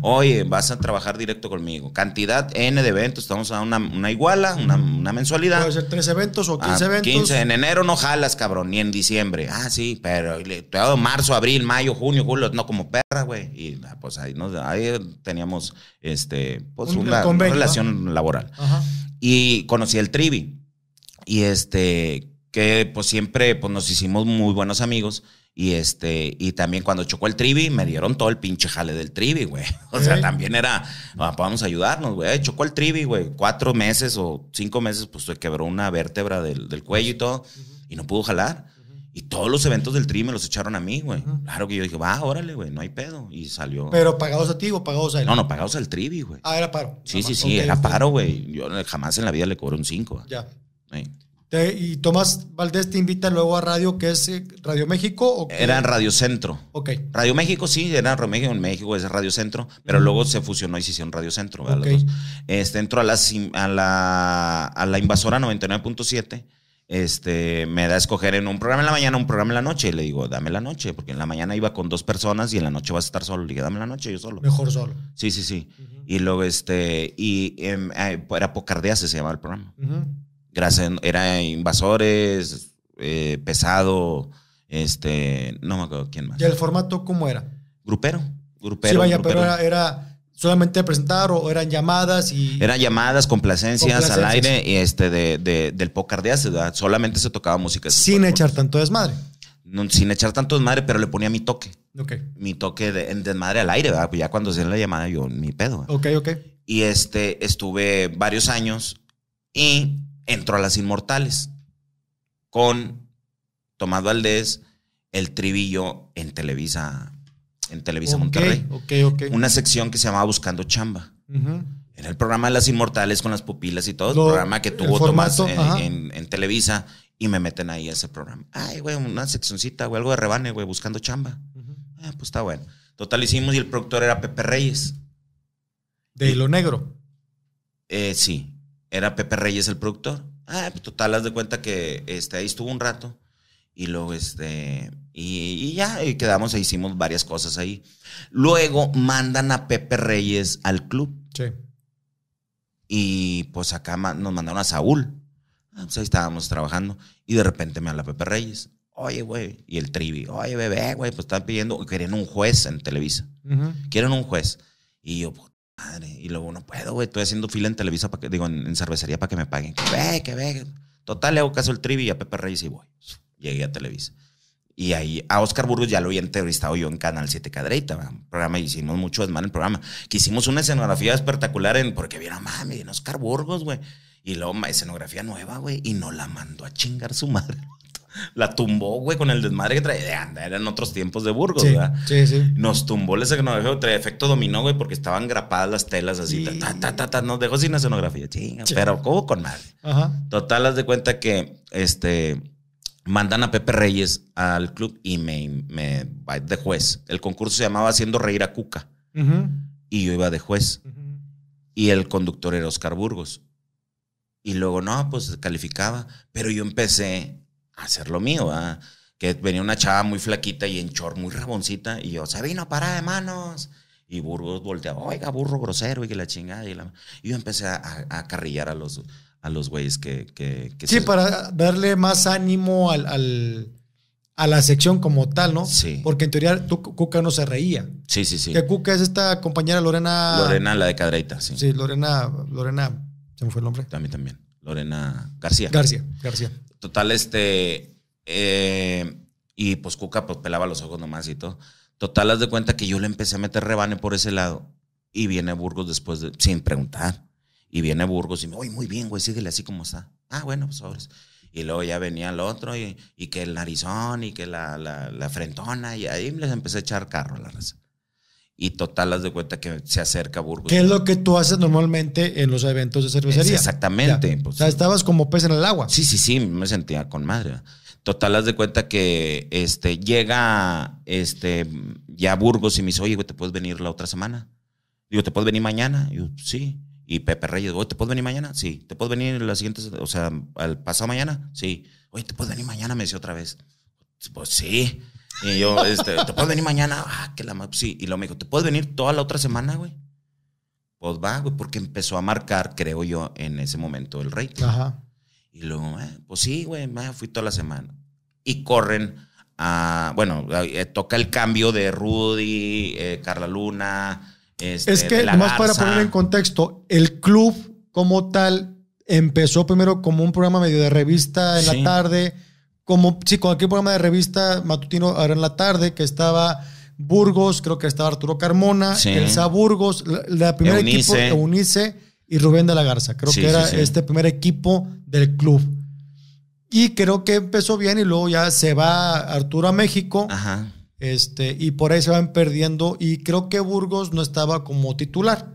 Oye, vas a trabajar directo conmigo. Cantidad N de eventos, estamos a una, una iguala, una, mensualidad. Puede ser tres eventos o 15 ah, eventos. 15. En enero no jalas, cabrón, ni en diciembre. Ah, sí, pero todo marzo, abril, mayo, junio, julio, no como perra, güey. Y ah, pues ahí, nos, ahí teníamos, este, pues es una, relación laboral. Y conocí el Trivi. Y este, que pues siempre pues, nos hicimos muy buenos amigos. Y este, y también cuando chocó el trivi, me dieron todo el pinche jale del trivi, güey. <laughs> O sea, también era, ah, pues, vamos a ayudarnos, güey. Eh, chocó el trivi, güey. Cuatro meses o cinco meses, pues se quebró una vértebra del, del cuello y todo. Y no pudo jalar. Y todos los eventos del tri me los echaron a mí, güey. Claro que yo dije, va, órale, güey, no hay pedo. Y salió. ¿Pero pagados a ti o pagados a él? No, no, pagados al trivi, güey. Ah, era paro. Sí, sí, sí, era paro, güey. Yo jamás en la vida le cobré un cinco Ya. y Tomás Valdés te invita luego a radio, que es eh, Radio México o qué? Era Radio Centro. Ok. Radio México, sí, era Radio México, en México es Radio Centro, pero luego se fusionó y se hicieron Radio Centro, ¿verdad? Este, entró a la, a la, a la Invasora 99.7 este, me da a escoger en un programa en la mañana, un programa en la noche. Y le digo, dame la noche, porque en la mañana iba con dos personas y en la noche vas a estar solo. Le dije, dame la noche, yo solo. Mejor solo. Sí, sí, sí. Y luego, este, y em, era Pocardeas se llamaba el programa. Gracias, era Invasores, eh, Pesado, este, no me acuerdo quién más. ¿Y el formato cómo era? Grupero. Grupero. Sí, vaya, pero era solamente presentar o eran llamadas y eran llamadas complacencias, al aire y este de, de del pócar de solamente se tocaba música sin echar tanto desmadre sin echar tanto desmadre pero le ponía mi toque mi toque de, desmadre al aire ¿verdad? Pues ya cuando hacían la llamada yo ni pedo ok ok y este estuve varios años y entró a las inmortales con Tomás Valdés el trivillo en Televisa en Televisa Monterrey. Una sección que se llamaba Buscando Chamba. en Era el programa de las inmortales con las pupilas y todo. el programa que tuvo Tomás en, en, Televisa. Y me meten ahí a ese programa. Ay, güey, una seccioncita, güey, algo de rebane, güey, buscando chamba. ah, pues está bueno. Total hicimos y el productor era Pepe Reyes. ¿De Hilo Negro? Eh, sí, era Pepe Reyes el productor. Ah, pues total, haz de cuenta que este, ahí estuvo un rato. Y luego, este, y, ya quedamos e hicimos varias cosas ahí. Luego mandan a Pepe Reyes al club. Sí. Y pues acá nos mandaron a Saúl. Ah, pues, ahí estábamos trabajando. Y de repente me habla Pepe Reyes. Oye, güey. Y el trivi. Oye, bebé, güey. Pues están pidiendo. Querían un juez en Televisa. Quieren un juez. Y yo, madre. Y luego, no puedo, güey. Estoy haciendo fila en Televisa, digo, en, cervecería para que me paguen. Que ve, que ve. Total, le hago caso al trivi y a Pepe Reyes y voy llegué a Televisa. Y ahí a Oscar Burgos ya lo había entrevistado yo en Canal 7 Cadreita, un programa, hicimos mucho desmán en el programa, que hicimos una escenografía espectacular en, porque vieron, mami, en Oscar Burgos, güey. Y luego escenografía nueva, güey, y no la mandó a chingar su madre. <laughs> La tumbó, güey, con el desmadre que traía. eran otros tiempos de Burgos, ¿verdad? Sí, sí. Nos tumbó la escenografía, traía efecto dominó, güey, porque estaban grapadas las telas así. Ta, ta, ta, ta, nos dejó sin escenografía, chinga. Pero, ¿cómo con madre? Ajá. Total, las de cuenta que, este mandan a Pepe Reyes al club y me, me va de juez. El concurso se llamaba Haciendo Reír a Cuca. Y yo iba de juez. Y el conductor era Oscar Burgos. Y luego, no, pues calificaba. Pero yo empecé a hacer lo mío, Que venía una chava muy flaquita y en muy raboncita. Y yo, Sabino, para de manos. Y Burgos volteaba, oiga, burro grosero y que la chingada. Y, yo empecé a carrillar a los a los güeyes que, Sí, para darle más ánimo a la sección como tal, ¿no? Sí. Porque en teoría tú, Cuca no se reía. Sí, sí, sí. Que Cuca es esta compañera Lorena... Lorena, la de Cadreita, sí. Sí, Lorena... Lorena... Se me fue el nombre. También, también. Lorena García. García, García. Total, este... Eh, y pues Cuca pues, pelaba los ojos nomás y todo. Total, haz de cuenta que yo le empecé a meter rebane por ese lado. Y viene Burgos después de, sin preguntar. Y viene Burgos y me, oye, muy bien, güey, síguele así como está. Ah, bueno, pues sobres. Y luego ya venía el otro y, que el narizón y que la, la, frentona y ahí les empecé a echar carro a la raza. Y total, las de cuenta que se acerca a Burgos. ¿Qué es lo que tú haces normalmente en los eventos de cervecería? Sí, exactamente. Pues, o sea, estabas como pez en el agua. Sí, sí, sí, me sentía con madre. Total, las de cuenta que este, llega este, ya Burgos y me dice, oye, güey, ¿te puedes venir la otra semana? Digo, ¿te puedes venir mañana? Y yo, sí. Y Pepe Reyes, oye, ¿te puedo venir mañana? Sí. ¿Te puedo venir la siguiente, o sea, al pasado mañana? Sí. Oye, ¿te puedo venir mañana? Me decía otra vez. Pues sí. Y yo, este, ¿te puedo venir mañana? Ah, que la Sí. Y lo me dijo, ¿te puedes venir toda la otra semana, güey? Pues va, güey, porque empezó a marcar, creo yo, en ese momento el rey. Ajá. Y luego, ah, pues sí, güey, fui toda la semana. Y corren a, bueno, eh, toca el cambio de Rudy, eh, Carla Luna, este, es que, más para poner en contexto, el club como tal empezó primero como un programa medio de revista en la tarde, como, sí, aquel programa de revista matutino ahora en la tarde, que estaba Burgos, creo que estaba Arturo Carmona, Elsa Burgos, la, primer equipo que equipo, y Rubén de la Garza. Creo que era este primer equipo del club. Y creo que empezó bien y luego ya se va Arturo a México. Ajá. Este, y por ahí se van perdiendo. Y creo que Burgos no estaba como titular.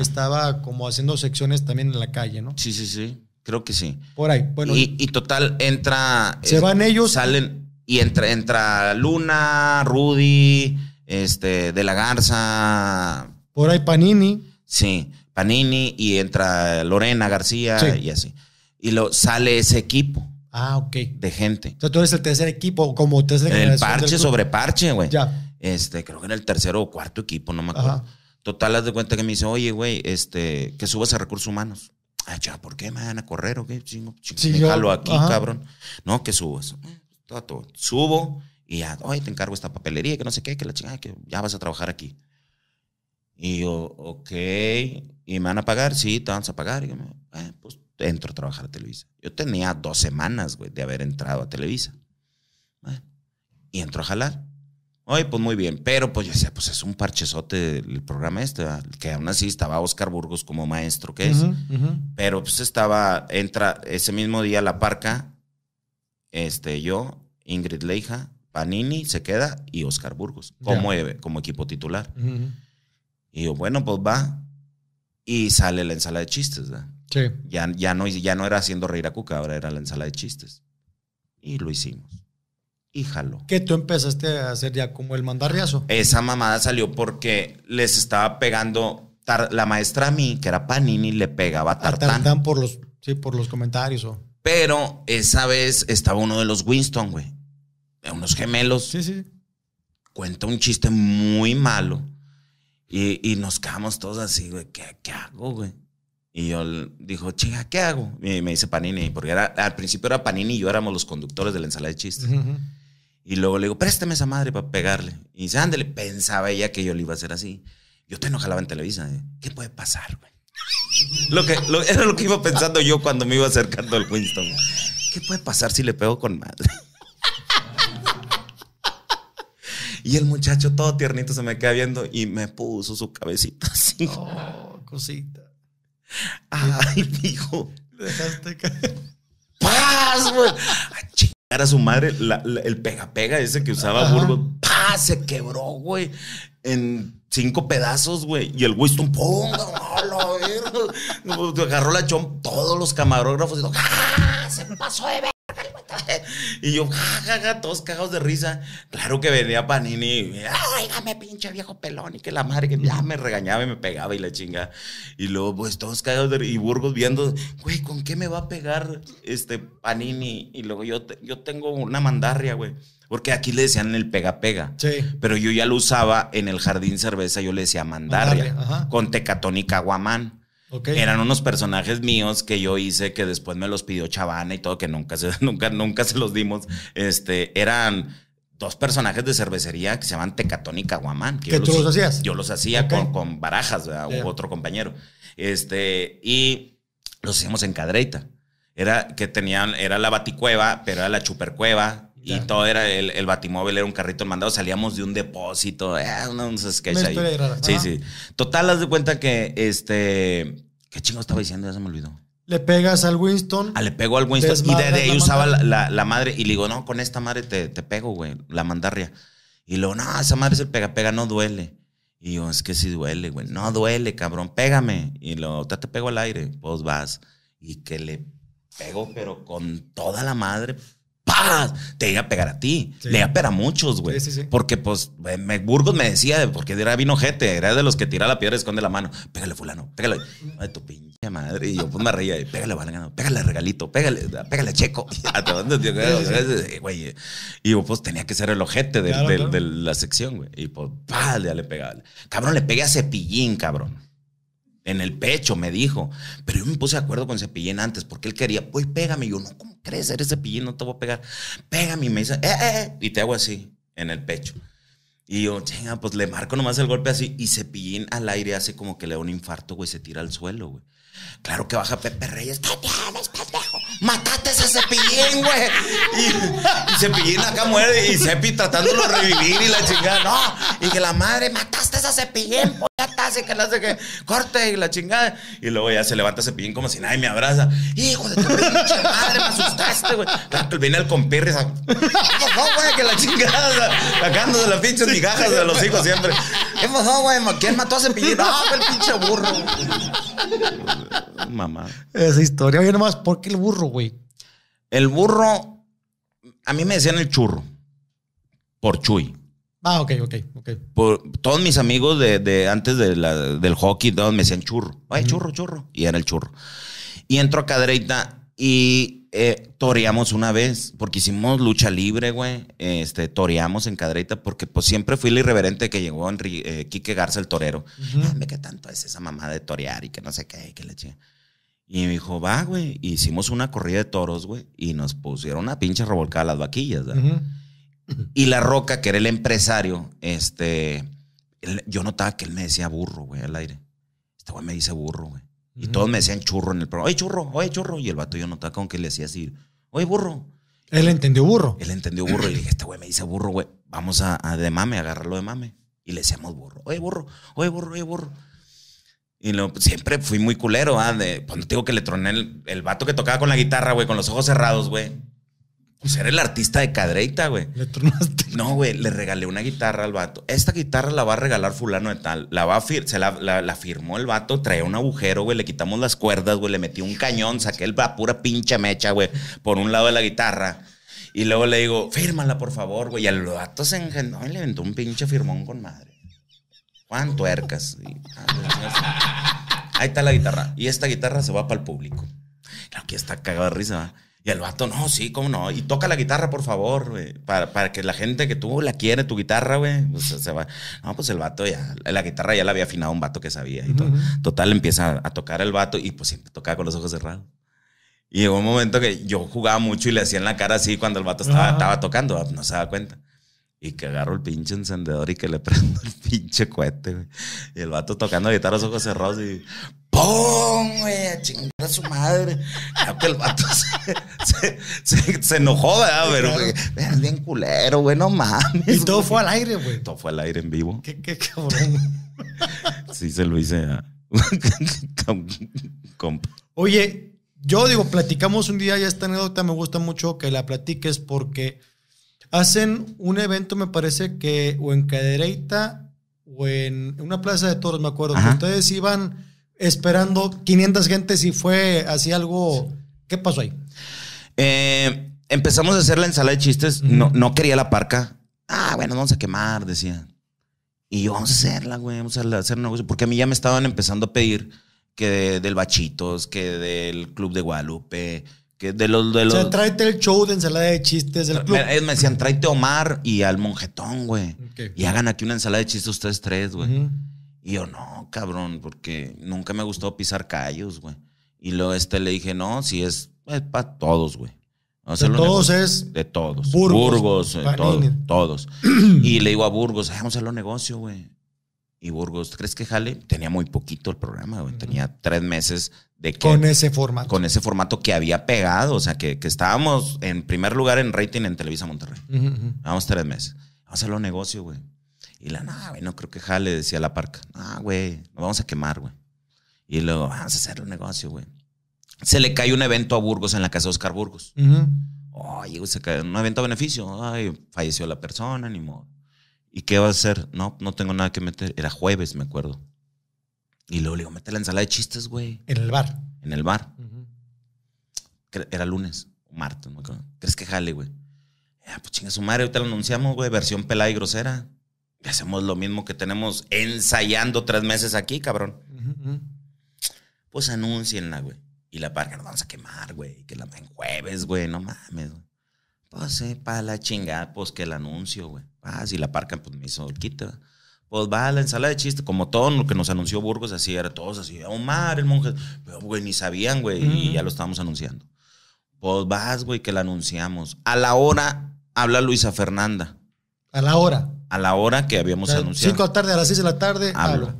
Estaba como haciendo secciones también en la calle, ¿no? Sí, sí, sí. Creo que sí. Por ahí. Bueno, y, total, entra. Se van ellos. Salen. Y entra, Luna, Rudy, este, De la Garza. Por ahí Panini. Sí, Panini. Y entra Lorena García y así. Y lo, sale ese equipo. Ah, ok. De gente. sea, tú eres el tercer equipo, como tercer El parche sobre parche, güey. Ya. Este, creo que en el tercero o cuarto equipo, no me acuerdo. Total, haz de cuenta que me dice, oye, güey, este, que subas a recursos humanos. Ah, ya, ¿por qué me van a correr o qué? Chingo, aquí, cabrón. No, que subas. Todo, todo. Subo y ya, oye, te encargo esta papelería, que no sé qué, que la chingada, que ya vas a trabajar aquí. Y yo, ok. ¿Y me van a pagar? Sí, te vamos a pagar. Y yo, eh, pues entro a trabajar a Televisa. Yo tenía dos semanas, güey, de haber entrado a Televisa. y entro a jalar. Oye, pues muy bien, pero pues yo decía, pues es un parchezote el programa este, ¿verdad? que aún así estaba Oscar Burgos como maestro que es, pero pues estaba, entra ese mismo día La Parca, este yo, Ingrid Leija, Panini se queda y Oscar Burgos como, como equipo titular. Y yo, bueno, pues va y sale la ensalada de chistes, ¿verdad? Ya, ya, no, ya no era haciendo reír a Cuca, ahora era la ensalada de chistes. Y lo hicimos. Híjalo. Que tú empezaste a hacer ya como el mandarriazo. Esa mamada salió porque les estaba pegando. la maestra a mí, que era Panini, le pegaba a ah, Tartán. tartán por los, sí, por los comentarios. Pero esa vez estaba uno de los Winston, güey. unos gemelos. Sí, sí. Cuenta un chiste muy malo. Y, y nos quedamos todos así, güey. ¿Qué, qué hago, güey? Y yo dijo, chinga, ¿qué hago? Y me dice Panini, porque era, al principio era Panini y yo éramos los conductores de la ensalada de chistes. Y luego le digo, préstame esa madre para pegarle. Y dice, ándale, pensaba ella que yo le iba a hacer así. Yo te jalaba en Televisa. ¿eh? ¿Qué puede pasar, Lo que, era lo que iba pensando yo cuando me iba acercando al Winston. ¿Qué puede pasar si le pego con madre? Y el muchacho todo tiernito se me queda viendo y me puso su cabecita así. Oh, cosita. Ay, hijo <laughs> Lo dejaste caer. ¡Paz, güey! A chingar a su madre. el pega-pega ese que usaba Bulbo ¡Paz! Se quebró, güey. En cinco pedazos, güey. Y el Winston, ¡pum! No, lo pues, agarró la chompa. Todos los camarógrafos. Y ¡Ah! Se pasó de ver. <laughs> y yo, jajaja, todos cagados de risa. Claro que venía Panini, ay, dame pinche viejo pelón, y que la madre, ya me regañaba y me pegaba y la chinga. Y luego, pues todos cagados de risa, y Burgos viendo, güey, ¿con qué me va a pegar este Panini? Y luego yo, yo tengo una mandarria, güey. Porque aquí le decían el pega-pega. Sí. Pero yo ya lo usaba en el jardín cerveza, yo le decía mandarria. con tecatón y caguamán. Eran unos personajes míos que yo hice que después me los pidió Chavana y todo, que nunca se, <laughs> nunca, nunca se los dimos. Este, eran dos personajes de cervecería que se llaman Tecatón y Caguamán. ¿Que, tú los, hacías? Yo los hacía con, barajas, otro compañero. Este, y los hicimos en cadreita. Era que tenían, era la baticueva, pero era la chupercueva, y todo era el, el, batimóvil, era un carrito mandado. Salíamos de un depósito, eh, unos ahí. Sí, sí. Total, haz de cuenta que este. ¿Qué chingo estaba diciendo? Ya se me olvidó. Le pegas al Winston. Ah, le pego al Winston. Y de, ahí usaba la, madre. Y le digo, no, con esta madre te, pego, güey. La mandarria. Y luego, no, esa madre se el pega-pega, no duele. Y yo, es que sí duele, güey. No duele, cabrón, pégame. Y luego, te pego al aire. Vos pues vas. Y que le pego, pero con toda la madre Ah, te iba a pegar a ti. Le iba a pegar a muchos, güey. porque, pues, eh, Burgos me decía, porque era vino ojete, era de los que tira la piedra y esconde la mano. Pégale, fulano, pégale. Ay, tu pinche madre. Y yo, pues, me reía. Pégale, balangano, pégale, regalito, pégale, pégale, checo. Y yo, pues, tenía que ser el ojete de, la sección, güey. Y, pues, ¡paz! Ya le pegaba. Cabrón, le pegué a cepillín, cabrón en el pecho, me dijo. Pero yo me puse de acuerdo con Cepillín antes, porque él quería, pues pégame. Y yo, no, ¿cómo crees? Eres Cepillín, no te voy a pegar. Pégame. Y me dice, eh, eh, eh, Y te hago así, en el pecho. Y yo, chinga, pues le marco nomás el golpe así. Y Cepillín al aire hace como que le da un infarto, güey, se tira al suelo, güey. Claro que baja Pepe Reyes mataste a Cepillín, güey. Y, y, Cepillín acá muere y Cepi tratándolo de revivir y la chingada, no. Y que la madre, mataste a Cepillín, puñetas, y que la hace que corte y la chingada. Y luego ya se levanta Cepillín como si nadie me abraza. Hijo de tu pinche madre, me asustaste, güey. Viene el ¡Qué no, güey, que la chingada, de las pinches migajas de los hijos siempre. ¿Qué pasó, güey? ¿Quién mató a Cepillín? No, el pinche burro. Mamá. Esa historia, oye, nomás, ¿por qué el burro? El burro, a mí me decían el churro, por Chuy. Ah, ok, ok, ok. Por, todos mis amigos de, antes del hockey, todos me decían churro. Ay, churro, churro. Y era el churro. Y entro a cadreita y eh, toreamos una vez, porque hicimos lucha libre, güey. Este, toreamos en cadreita porque pues siempre fui el irreverente que llegó Enrique, eh, Quique Garza, el torero. tanto es esa mamá de torear y que no sé qué, que le chinga? Y me dijo, va, güey. Hicimos una corrida de toros, güey. Y nos pusieron una pinche revolcada a las vaquillas, ¿verdad? Y La Roca, que era el empresario, este, yo notaba que él me decía burro, güey, al aire. Este güey me dice burro, güey. Y todos me decían churro en el programa. Oye, churro, oye, churro. Y el vato yo notaba como que le decía así, oye, burro. Él entendió burro. Él entendió burro. Y le dije, este güey me dice burro, güey. Vamos a, de mame, agarrarlo de mame. Y le decíamos burro. Oye, burro, oye, burro, oye, burro. Y siempre fui muy culero, ¿ah? De, cuando pues, te digo que le troné el, vato que tocaba con la guitarra, güey, con los ojos cerrados, güey. Pues era el artista de Cadreita, güey. Le tronaste. No, güey, le regalé una guitarra al vato. Esta guitarra la va a regalar fulano de tal. La va a fir se la, firmó el vato, traía un agujero, güey, le quitamos las cuerdas, güey, le metí un cañón, saqué el pura pinche mecha, güey, por un lado de la guitarra. Y luego le digo, fírmala, por favor, güey. Y al vato se engendró y le aventó un pinche firmón con madre. cuánto ercas ah, ahí está la guitarra. Y esta guitarra se va para el público. Claro que está cagada de risa. Y el vato, no, sí, cómo no. Y toca la guitarra, por favor, güey. Para, para, que la gente que tú la quiere, tu guitarra, güey, pues, se va. No, pues el vato ya, la guitarra ya la había afinado un vato que sabía. Y Total, empieza a tocar el vato y pues siempre tocaba con los ojos cerrados. Y llegó un momento que yo jugaba mucho y le hacía en la cara así cuando el vato estaba, estaba tocando, no se daba cuenta. Y que agarro el pinche encendedor y que le <laughs> prendo el pinche cohete, güey. Y el vato tocando guitarra, los ojos cerrados y... ¡Pum! Güey, a chingar a su madre. Claro que el vato <laughs> se, se, enojó, ¿verdad? Pero, güey, bien culero, güey, no mames. Y todo fue al aire, güey. Todo fue al aire en vivo. ¿Qué, qué cabrón? <laughs> sí, se lo hice a... Oye, yo digo, platicamos un día ya esta anécdota, me gusta mucho que la platiques porque Hacen un evento, me parece que o en Cadereyta o en una plaza de toros, me acuerdo. ustedes iban esperando 500 gentes y fue así algo. ¿Qué pasó ahí? Eh, empezamos a hacer la ensalada de chistes. no, no quería la parca. Ah, bueno, vamos a quemar, decía. Y yo, vamos a hacerla, güey, vamos a hacer un negocio. Porque a mí ya me estaban empezando a pedir que del Bachitos, que del Club de Guadalupe, que de los, de los... O sea, tráete el show de ensalada de chistes del Me, decían, tráete Omar y al monjetón, güey. Y hagan aquí una ensalada de chistes ustedes tres, güey. Y yo, no, cabrón, porque nunca me gustó pisar callos, güey. Y luego este le dije, no, si es, es para todos, güey. de todos es. De todos. Burgos. Eh, todos. Y le digo a Burgos, hagamos el negocio, güey y Burgos, ¿crees que jale? Tenía muy poquito el programa, güey. Tenía tres meses de que. Con ese formato. Con ese formato que había pegado. O sea, que, estábamos en primer lugar en rating en Televisa Monterrey. Vamos tres meses. Vamos a hacerlo negocio, güey. Y la, nave, no creo que jale, decía la parca. Ah, güey, nos vamos a quemar, güey. Y luego, vamos a hacer hacerlo negocio, güey. Se le cayó un evento a Burgos en la casa de Oscar Burgos. ay, güey, se cayó un evento a beneficio. Ay, falleció la persona, ni modo. ¿Y qué vas a hacer? No, no tengo nada que meter. Era jueves, me acuerdo. Y luego le digo, mete la ensalada de chistes, güey. En el bar. En el bar. Era lunes o martes, me acuerdo. ¿Crees que jale, güey? Ah, pues chinga su madre, ahorita lo anunciamos, güey, versión pelada y grosera. hacemos lo mismo que tenemos ensayando tres meses aquí, cabrón. Pues anuncienla, güey. Y la parca nos vamos a quemar, güey. Que la en jueves, güey, no mames, güey. Pues, eh, para la chingada, pues que el anuncio, güey. Ah, si la parcan, pues me hizo quita. Pues va la ensalada de chiste, como todo lo que nos anunció Burgos, así era, todos así, Omar, el monje. Pero, güey, ni sabían, güey, y ya lo estábamos anunciando. Pues vas, güey, que la anunciamos. A la hora habla Luisa Fernanda. ¿A la hora? A la hora que habíamos anunciado. Cinco de la tarde, a las seis de la tarde. habla.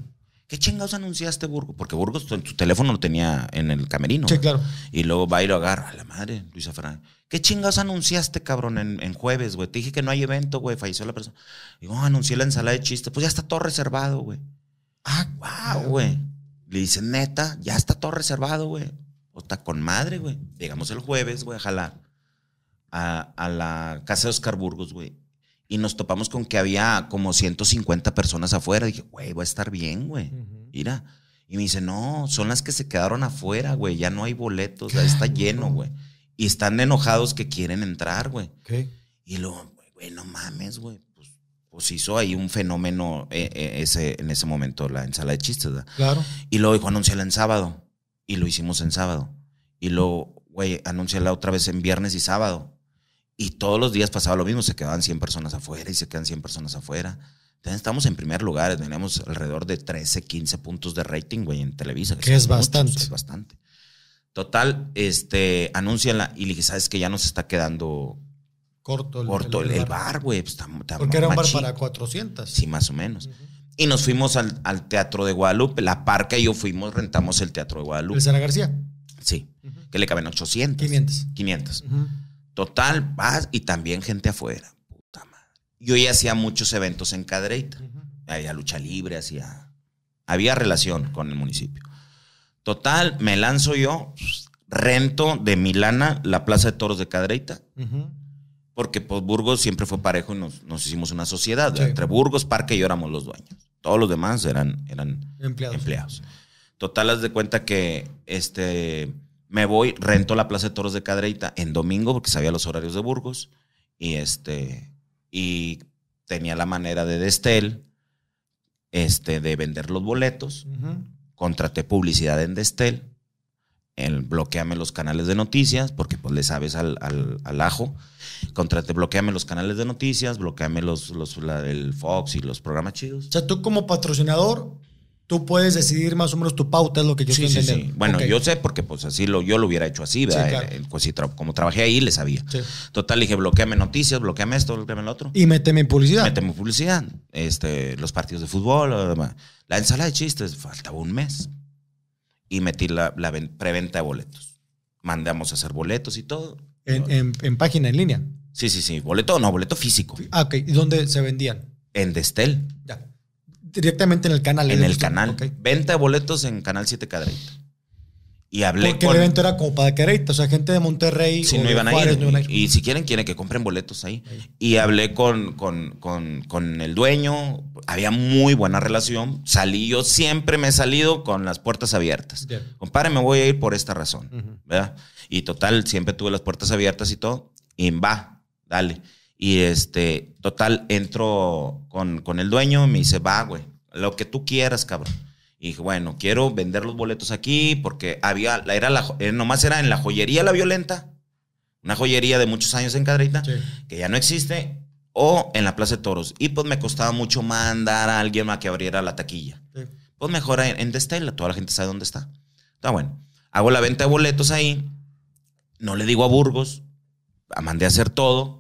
¿Qué chingados anunciaste, Burgos? Porque Burgos en tu teléfono lo tenía en el camerino. Sí, claro. Y luego va y lo agarra. A la madre, Luisa Fran. ¿Qué chingados anunciaste, cabrón, en, en jueves, güey? Te dije que no hay evento, güey. Falleció la persona. Digo, ah, anuncié la ensalada de chistes. Pues ya está todo reservado, güey. Ah, guau, güey. Le dice, neta, ya está todo reservado, güey. O está con madre, güey. Llegamos el jueves, güey, a jalar. A, a la casa de Oscar Burgos, güey y nos topamos con que había como 150 personas afuera. dije, güey, va a estar bien, güey. Mira. Y me dice, no, son las que se quedaron afuera, güey. Ya no hay boletos, ya está lleno, güey. Y están enojados que quieren entrar, güey. Y luego, güey, no mames, güey. Pues, pues, hizo ahí un fenómeno eh, eh, ese, en ese momento, la sala de chistes, Claro. Y luego dijo, la en sábado. Y lo hicimos en sábado. Y luego, güey, la otra vez en viernes y sábado. Y todos los días pasaba lo mismo, se quedaban 100 personas afuera y se quedan 100 personas afuera. Entonces estamos en primer lugar, tenemos alrededor de 13, 15 puntos de rating, güey, en Televisa. Que, es bastante. es bastante. Total, este, la y le dije, ¿sabes que Ya nos está quedando corto el, el, bar, güey. Pues, Porque era un bar para 400. Sí, más o menos. Y nos fuimos al, al, Teatro de Guadalupe. La Parca y yo fuimos, rentamos el Teatro de Guadalupe. ¿El Sara García? Sí, que le caben 800. 500. 500. Total, paz y también gente afuera. Puta madre. Yo ya hacía muchos eventos en Cadreita. Había lucha libre, Había relación con el municipio. Total, me lanzo yo, rento de Milana la Plaza de Toros de Cadreita. Porque pues, Burgos siempre fue parejo y nos, hicimos una sociedad. Entre Burgos, Parque y yo éramos los dueños. Todos los demás eran, eran empleados. empleados. Total, haz de cuenta que este me voy, rento la Plaza de Toros de Cadreita en domingo porque sabía los horarios de Burgos y este y tenía la manera de Destel este de vender los boletos. contrate Contraté publicidad en Destel. El, bloqueame los canales de noticias, porque pues le sabes al, al, ajo. Contrate, bloqueame los canales de noticias, bloqueame los, los el Fox y los programas chidos. O sea, tú como patrocinador tú puedes decidir más o menos tu pauta, es lo que yo sí, estoy sí, sí. Bueno, yo sé porque pues así lo, yo lo hubiera hecho así, ¿verdad? Pues, como trabajé ahí, le sabía. Total, dije, bloqueame noticias, bloqueame esto, bloqueame el otro. Y meteme en publicidad. Méteme publicidad. Este, los partidos de fútbol, la ensalada de chistes, faltaba un mes. Y metí la, preventa de boletos. Mandamos a hacer boletos y todo. En, en, página, en línea. Sí, sí, sí. Boleto, no, boleto físico. Ah, ok. ¿Y dónde se vendían? En Destel. Ya. Directamente en el canal. En ¿eh? el canal. Venta de boletos en Canal 7 Cadreita. Y hablé Porque con... el evento era como para Cadreita? o sea, gente de Monterrey. Si no, iban a ir, y, si quieren, quieren que compren boletos ahí. Y hablé con, con, con, el dueño, había muy buena relación. Salí, yo siempre me he salido con las puertas abiertas. Compare, me voy a ir por esta razón, ¿verdad? Y total, siempre tuve las puertas abiertas y todo. Y va, dale. Y este, total, entro con, con el dueño, me dice, va, güey, lo que tú quieras, cabrón. Y bueno, quiero vender los boletos aquí porque había, era la, eh, nomás era en la joyería La Violenta, una joyería de muchos años en Cadreita, que ya no existe, o en la Plaza de Toros. Y pues me costaba mucho mandar a alguien a que abriera la taquilla. Pues mejor en, en toda la gente sabe dónde está. Está bueno. Hago la venta de boletos ahí, no le digo a Burgos, mandé a hacer todo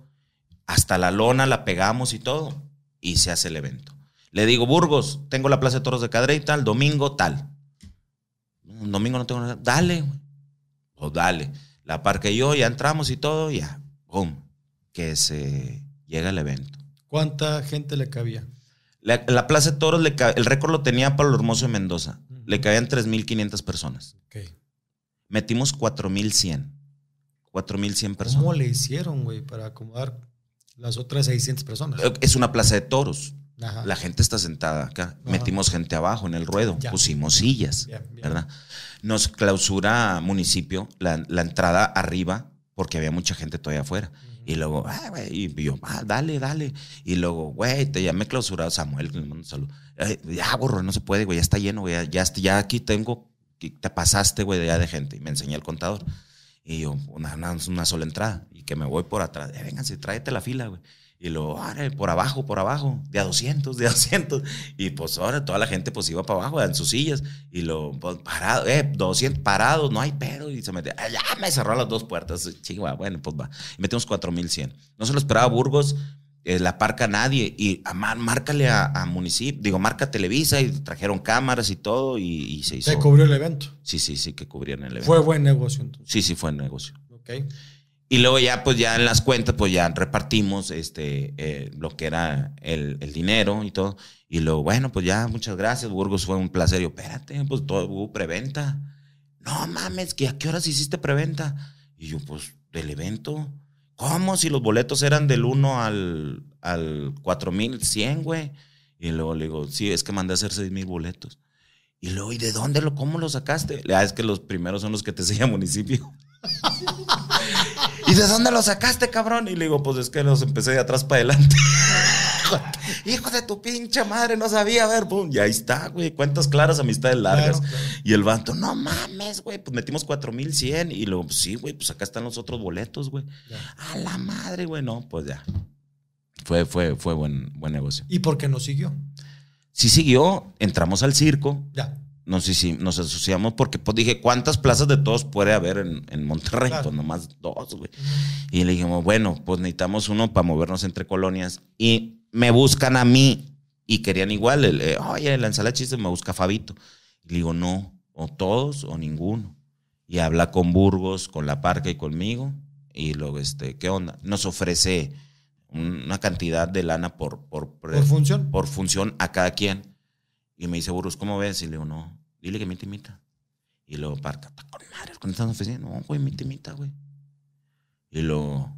hasta la lona la pegamos y todo. Y se hace el evento. Le digo, Burgos, tengo la Plaza de Toros de y tal. domingo tal. domingo no tengo nada. Dale, o oh, dale. La parque yo, ya entramos y todo, ya. Boom. Que se llega el evento. ¿Cuánta gente le cabía? La, Plaza de Toros, le el récord lo tenía Pablo Hermoso de Mendoza. Le cabían 3.500 personas. Ok. Metimos 4.100. 4.100 personas. ¿Cómo le hicieron, güey, para acomodar las otras 600 personas. Es una plaza de toros. La gente está sentada acá. Metimos gente abajo en el ruedo, pusimos sillas, ¿verdad? Nos clausura municipio la, entrada arriba porque había mucha gente todavía afuera. Y luego, ah, y yo, ah, dale, dale. Y luego, güey, te llamé clausurado Samuel, que ya, gorro no se puede, güey, ya está lleno, güey, ya, ya aquí tengo, te pasaste, güey, de gente. Y me enseñé el contador. Y yo, una, una sola entrada que me voy por atrás. Eh, vénganse, tráete la fila, güey. Y luego, por abajo, por abajo, de a 200, de a 200. Y pues ahora toda la gente pues iba para abajo, en sus sillas. Y lo, pues, parado, eh, 200, parados, no hay pedo. Y se metió, ah, ya me cerró las dos puertas. chingua, bueno, pues va. Y metimos 4100. No se lo esperaba Burgos, eh, la parca nadie. Y a, márcale a, municipio, digo, marca Televisa y trajeron cámaras y todo. Y, se hizo. Se cubrió el evento. Sí, sí, sí, que cubrían el evento. Fue buen negocio entonces. Sí, sí, fue negocio. Ok. Y luego ya, pues ya en las cuentas, pues ya repartimos este, eh, lo que era el, dinero y todo. Y luego, bueno, pues ya, muchas gracias, Burgos, fue un placer. Y yo, espérate, pues todo hubo preventa. No mames, ¿que ¿a qué horas hiciste preventa? Y yo, pues, del evento. ¿Cómo? Si los boletos eran del 1 al, al 4100, güey. Y luego le digo, sí, es que mandé a hacer 6000 boletos. Y luego, ¿y de dónde lo, cómo lo sacaste? Ah, es que los primeros son los que te sellan municipio. <laughs> ¿y de dónde lo sacaste, cabrón? Y le digo, pues es que los empecé de atrás para adelante. <laughs> Hijo de tu pinche madre, no sabía, a ver, pum, y ahí está, güey, cuentas claras, amistades largas. Y el vato, no mames, güey, pues metimos 4100 y luego, pues, sí, güey, pues acá están los otros boletos, güey. A la madre, güey, no, pues ya. Fue, fue, fue buen, buen negocio. ¿Y por qué no siguió? Sí siguió, entramos al circo. Ya nos, si nos asociamos porque pues dije, ¿cuántas plazas de todos puede haber en, en Monterrey? Pues, nomás dos, güey. Y le dijimos, bueno, pues necesitamos uno para movernos entre colonias. Y me buscan a mí y querían igual. El, Oye, eh, la chiste me busca Fabito. Y le digo, no, o todos o ninguno. Y habla con Burgos, con La Parca y conmigo. Y luego, este, ¿qué onda? Nos ofrece una cantidad de lana por, por, ¿Por función. Por función a cada quien. Y me dice, Burros, ¿cómo ves? Y le digo, no, dile que me timita. Y luego, parca con madre, con esta oficina. No, güey, me timita, güey. Y luego,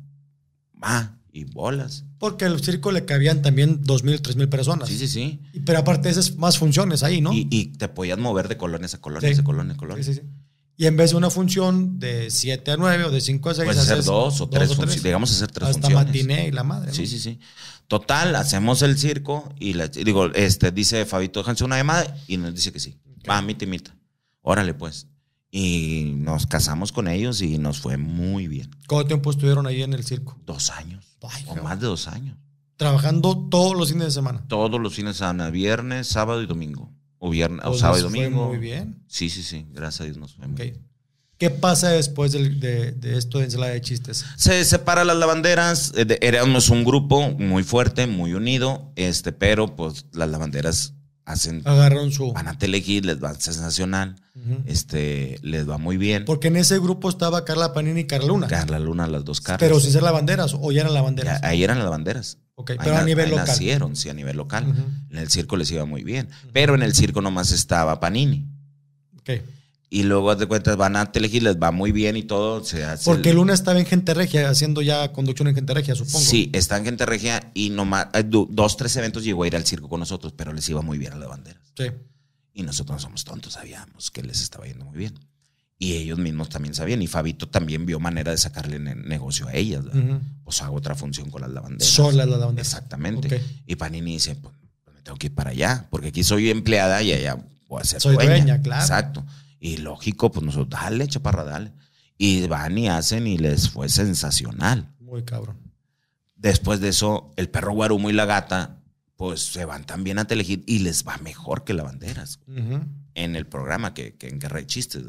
va, y bolas. Porque al circo le cabían también dos mil, tres mil personas. Sí, sí, sí. Y, pero aparte esas más funciones ahí, ¿no? Y, te podías mover de colones a colones, sí. a colones, a color. Sí, sí, sí. Y en vez de una función de 7 a 9 o de 5 a 6, puedes hacer dos o tres, Digamos hacer tres Hasta matiné y la madre. Sí, sí, sí. Total, hacemos el circo y digo, este, dice Fabito, déjense una llamada y nos dice que sí. Va, mita y mita. Órale, pues. Y nos casamos con ellos y nos fue muy bien. ¿Cuánto tiempo estuvieron ahí en el circo? Dos años. o más de dos años. Trabajando todos los fines de semana. Todos los fines de semana, viernes, sábado y domingo. O, viernes, o pues sábado y domingo. muy bien. Sí, sí, sí. Gracias a Dios nos fue muy bien. ¿Qué pasa después de, esto de ensalada de chistes? Se separan las lavanderas. Eh, éramos un grupo muy fuerte, muy unido, este, pero pues las lavanderas hacen. Agarran su. Van a elegir les va sensacional. este, les va muy bien. Porque en ese grupo estaba Carla Panini y Carla Luna. Carla Luna, las dos caras. Pero sin ser lavanderas, o ya eran lavanderas. ahí eran las lavanderas. Okay, pero a nivel local. Nacieron, sí, a nivel local. En el circo les iba muy bien. Pero en el circo nomás estaba Panini. Okay. Y luego de cuentas van a Telegi, les va muy bien y todo. Se hace Porque Luna estaba en Gente Regia, haciendo ya conducción en Gente Regia, supongo. Sí, está en Gente Regia y nomás eh, dos, tres eventos llegó a ir al circo con nosotros, pero les iba muy bien a la banderas. Sí. Y nosotros no somos tontos, sabíamos que les estaba yendo muy bien. Y ellos mismos también sabían. Y Fabito también vio manera de sacarle negocio a ellas. O hago otra función con las lavanderas. Sola la lavanderas. Exactamente. Y Panini dice, pues me tengo que ir para allá, porque aquí soy empleada y allá voy a soy dueña. claro. Exacto. Y lógico, pues nosotros, dale, chaparra, dale. Y van y hacen y les fue sensacional. Muy cabrón. Después de eso, el perro Guarumo y la gata, pues se van también a Telehit y les va mejor que lavanderas. En el programa que, que en Guerra de Chistes.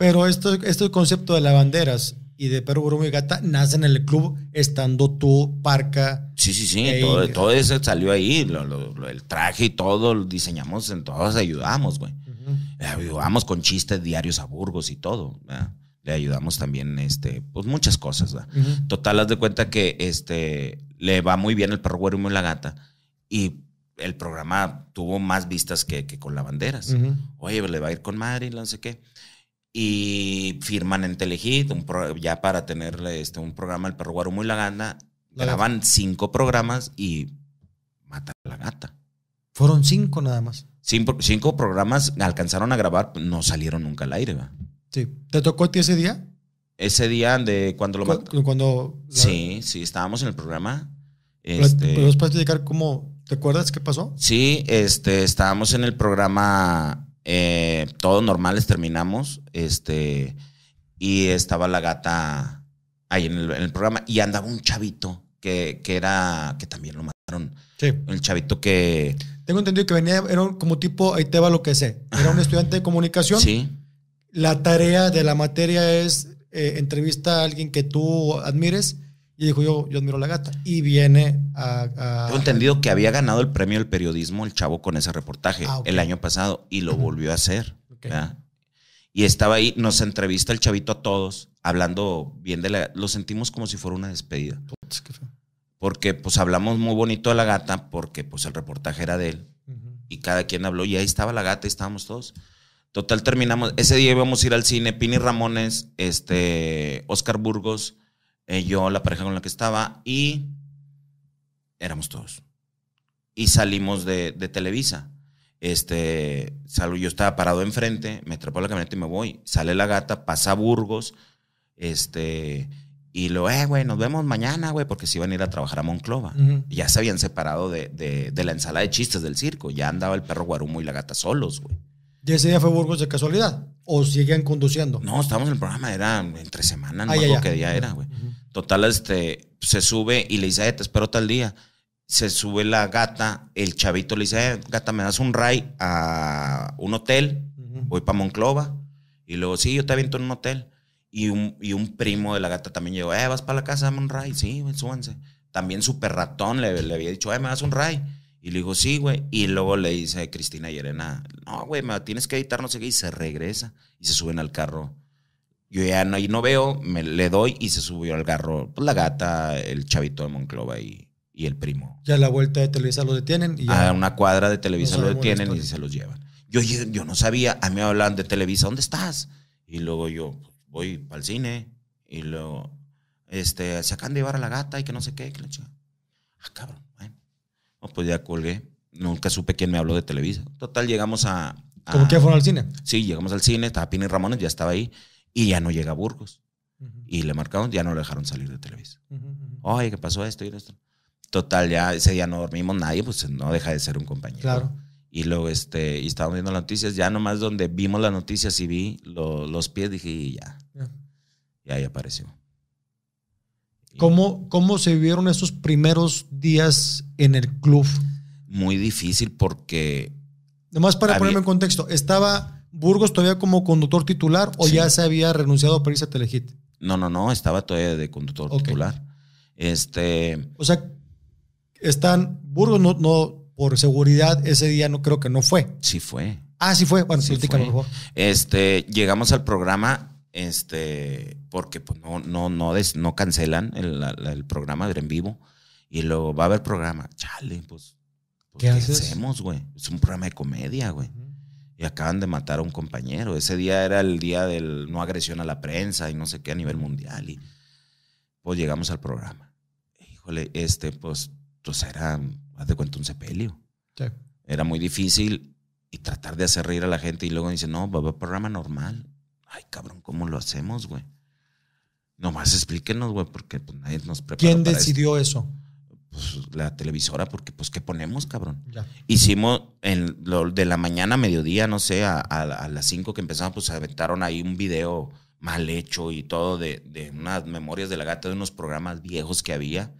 Pero esto, este concepto de banderas y de Perro Bruno y Gata nace en el club estando tú, Parca. Sí, sí, sí, eh, todo, eso salió ahí, el traje y todo, lo diseñamos, en todos ayudamos, güey. Eh, ayudamos con chistes diarios a Burgos y todo. Le ayudamos también, este, pues muchas cosas. Total, haz de cuenta que este, le va muy bien el Perro Guerrero y la Gata y el programa tuvo más vistas que, con lavanderas. banderas Oye, le va a ir con madre y no sé qué y firman en Telehit ya para tener este, un programa El Perro Guarumo y la Gana. graban cinco programas y matan a la gata. Fueron cinco nada más. Cinco, programas alcanzaron a grabar, no salieron nunca al aire. Sí. ¿Te tocó a ti ese día? Ese día de cuando lo mataron. Cuando Sí, sí, estábamos en el programa. Este... ¿Puedes platicar cómo? ¿Te acuerdas qué pasó? Sí, este, estábamos en el programa eh, todos normales terminamos. Este, y estaba la gata ahí en el, programa. Y andaba un chavito que, que, era. que también lo mataron. El chavito que. Tengo entendido que venía, era como tipo, ahí lo que sé. Era un estudiante de comunicación. Sí. La tarea de la materia es eh, entrevista a alguien que tú admires y dijo, yo, yo admiro la gata. Y viene a, Tengo entendido que había ganado el premio del periodismo el chavo con ese reportaje ah, el año pasado y lo volvió a hacer. Y estaba ahí, nos entrevista el chavito a todos, hablando bien de la... Lo sentimos como si fuera una despedida. Porque pues hablamos muy bonito de la gata, porque pues el reportaje era de él. Y cada quien habló y ahí estaba la gata, y estábamos todos. Total, terminamos. Ese día íbamos a ir al cine, Pini Ramones, este, Oscar Burgos eh, yo, la pareja con la que estaba, y éramos todos. Y salimos de, Televisa. Este, yo estaba parado enfrente, me atrapó la camioneta y me voy. Sale la gata, pasa Burgos, este, y lo, eh, güey, nos vemos mañana, güey, porque se iban a ir a trabajar a Monclova. Ya se habían separado de, de, de, la ensalada de chistes del circo. Ya andaba el perro Guarumo y la gata solos, güey. ¿Y ese día fue Burgos de casualidad? ¿O siguen conduciendo? No, estábamos en el programa, era entre semana, no ah, qué día era, güey. Total, este, se sube y le dice, te espero tal día. Se sube la gata, el chavito le dice, gata, me das un ray a un hotel, voy para Monclova. Y luego, sí, yo te aviento en un hotel. Y un, y un primo de la gata también llegó, eh, vas para la casa, dame un ray. Sí, súbanse. También super ratón le, había dicho, eh, me das un ray. Y le digo, sí, güey. Y luego le dice a Cristina y Elena, no, güey, me tienes que editar, no sé qué. Y se regresa y se suben al carro. Yo ya no, y no veo, me, le doy y se subió al carro. Pues la gata, el chavito de Monclova y, y el primo. Ya la vuelta de Televisa lo detienen. Y a una cuadra de Televisa lo detienen y se los llevan. Yo, yo, no sabía, a mí me hablaban de Televisa, ¿dónde estás? Y luego yo, pues, voy para el cine. Y luego, este, se acaban de llevar a la gata y que no sé qué. Que ah, cabrón pues ya colgué. Nunca supe quién me habló de Televisa. Total, llegamos a. ¿Cómo que fueron al cine? Sí, llegamos al cine, estaba Pini Ramones, ya estaba ahí, y ya no llega Burgos. Y le marcaron, ya no lo dejaron salir de Televisa. Ay, ¿qué pasó esto y esto? Total, ya ese día no dormimos nadie, pues no deja de ser un compañero. Claro. Y luego, este, y estábamos viendo las noticias, ya nomás donde vimos las noticias y vi los pies, dije, y ya. Y ahí apareció. ¿Cómo, se vivieron esos primeros días en el club? Muy difícil porque... Nomás para ponerme en contexto, ¿estaba Burgos todavía como conductor titular o ya se había renunciado a París a Telehit? No, no, no, estaba todavía de conductor titular. Este... O sea, están... Burgos no, por seguridad, ese día no creo que no fue. Sí fue. Ah, sí fue. Bueno, sí fue. Por favor. Este, llegamos al programa este, porque pues, no, no, no, no cancelan el, programa de en vivo y luego va a haber programa. Chale, pues, pues ¿qué, hacemos, güey? Es un programa de comedia, güey. Y acaban de matar a un compañero. Ese día era el día del no agresión a la prensa y no sé qué a nivel mundial. Y pues llegamos al programa. Híjole, este, pues, pues era, haz de cuenta, un sepelio. Sí. Era muy difícil y tratar de hacer reír a la gente. Y luego dicen, no, va a haber programa normal Ay, cabrón, ¿cómo lo hacemos, güey? Nomás explíquenos, güey, porque pues, nadie nos prepara. ¿Quién decidió eso? Pues la televisora, porque pues, ¿qué ponemos, cabrón? Hicimos de la mañana, mediodía, no sé, a, las 5 que empezamos, pues aventaron ahí un video mal hecho y todo de, de, unas memorias de la gata de unos programas viejos que había.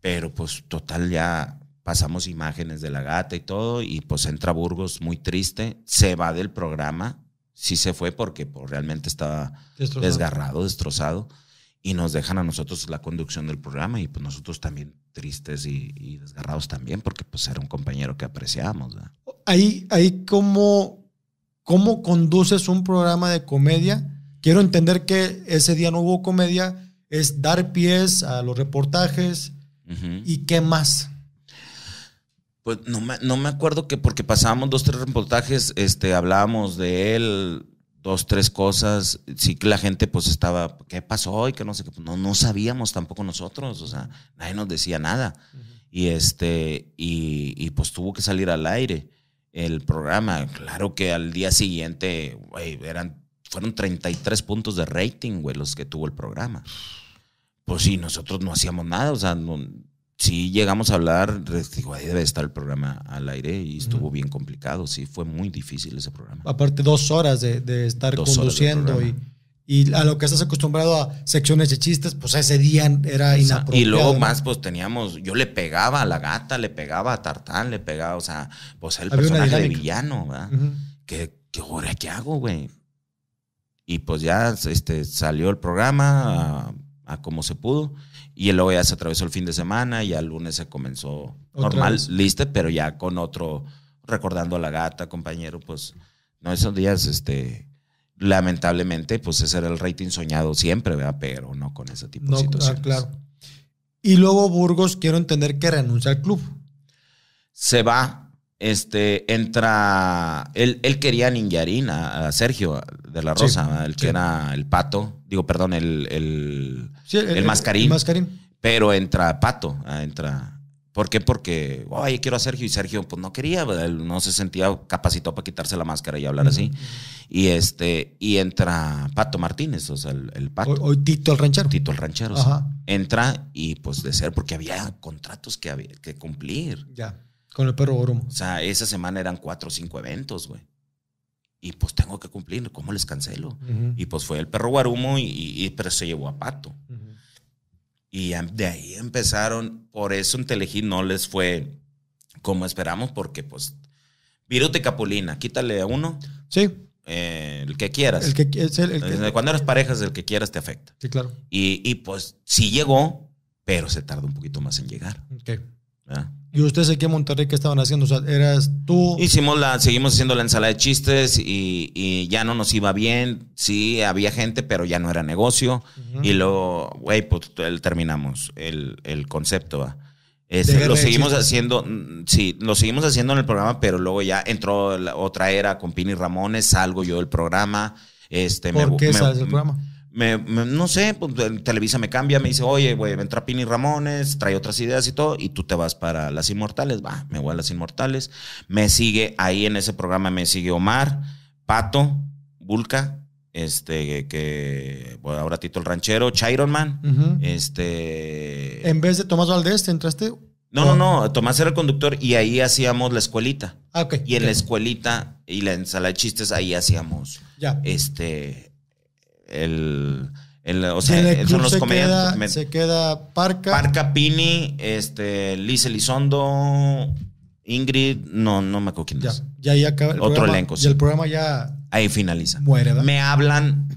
Pero pues total ya pasamos imágenes de la gata y todo y pues entra Burgos muy triste, se va del programa sí se fue porque pues, realmente estaba desgarrado, destrozado, y nos dejan a nosotros la conducción del programa y pues nosotros también tristes y, desgarrados también porque pues era un compañero que apreciábamos. Ahí, ahí cómo, cómo conduces un programa de comedia. Quiero entender que ese día no hubo comedia, es dar pies a los reportajes y qué más. Pues no me, no me acuerdo que porque pasábamos dos, tres reportajes, este, hablábamos de él, dos, tres cosas. Sí que la gente pues estaba, ¿qué pasó? Y que no sé qué. Pues, no, no sabíamos tampoco nosotros, o sea, nadie nos decía nada. Y este, y, y, pues tuvo que salir al aire el programa. Claro que al día siguiente, güey, eran, fueron 33 puntos de rating, güey, los que tuvo el programa. Pues sí, nosotros no hacíamos nada, o sea, no, sí llegamos a hablar, pues, digo, ahí debe estar el programa al aire y estuvo bien complicado, sí, fue muy difícil ese programa. Aparte, dos horas de, estar conduciendo y, a lo que estás acostumbrado a secciones de chistes, pues ese día era inapropiado. y luego más, pues teníamos, yo le pegaba a la gata, le pegaba a Tartán, le pegaba, o sea, pues el personaje de villano, ¿verdad? ¿Qué, hora qué hago, güey? Y pues ya este, salió el programa a como se pudo. Y luego ya se atravesó el fin de semana y al lunes se comenzó normal, listo pero ya con otro, recordando a la gata, compañero, pues, no, esos días, este, lamentablemente, pues ese era el rating soñado siempre, ¿verdad? Pero no con ese tipo de ah, situaciones. claro. Y luego Burgos, quiero entender que renuncia al club. Se va, este, entra, él, él quería Ninjarín, a, Sergio de la Rosa, el que era el pato, digo, perdón, el, el, mascarín. Pero entra pato, entra... ¿Por qué? Porque, oye, quiero a Sergio y Sergio, pues no quería, él no se sentía capacitado para quitarse la máscara y hablar así. Y este, y entra Pato Martínez, o sea, el, Pato. Hoy Tito el ranchero. Tito el ranchero, entra y pues de ser, porque había contratos que, había que cumplir. Ya. Con el perro Guarumo. O sea, esa semana eran cuatro o cinco eventos, güey y pues tengo que cumplir, ¿cómo les cancelo? Y pues fue el perro Guarumo, y, pero se llevó a Pato. Y de ahí empezaron, por eso un telejín no les fue como esperamos, porque pues Virute Capulina, quítale a uno. Sí. Eh, el que quieras. El que, es Cuando eres parejas, el que quieras te afecta. Sí, claro. Y, y, pues sí llegó, pero se tardó un poquito más en llegar. Ok. Y ustedes aquí en Monterrey, ¿qué estaban haciendo? O sea, eras tú. Hicimos la, seguimos haciendo la ensalada de chistes y, ya no nos iba bien. Sí, había gente, pero ya no era negocio. Y luego, güey, pues terminamos el, concepto. lo seguimos haciendo, sí, lo seguimos haciendo en el programa, pero luego ya entró otra era con Pini Ramones, salgo yo del programa. Este, ¿Por qué sales del programa? no sé, pues, Televisa me cambia, me dice, oye, güey, entra Pini Ramones, trae otras ideas y todo, y tú te vas para Las Inmortales, va, me voy a Las Inmortales, me sigue, ahí en ese programa me sigue Omar, Pato, Vulca, este, que, ahora Tito el Ranchero, Chiron Man, este... En vez de Tomás Valdés, ¿te entraste? No, no, no, Tomás era el conductor y ahí hacíamos la escuelita. Ah, ok. Y en la escuelita y la sala de chistes, ahí hacíamos, ya. este el, o sea, son los se comediantes. se queda Parca. Parca, Pini, este, Liz Elizondo, Ingrid, no, no me acuerdo quién ya, es. Ya, ahí acaba el Otro programa, elenco. Y el programa ya. Ahí finaliza. Muere, Me hablan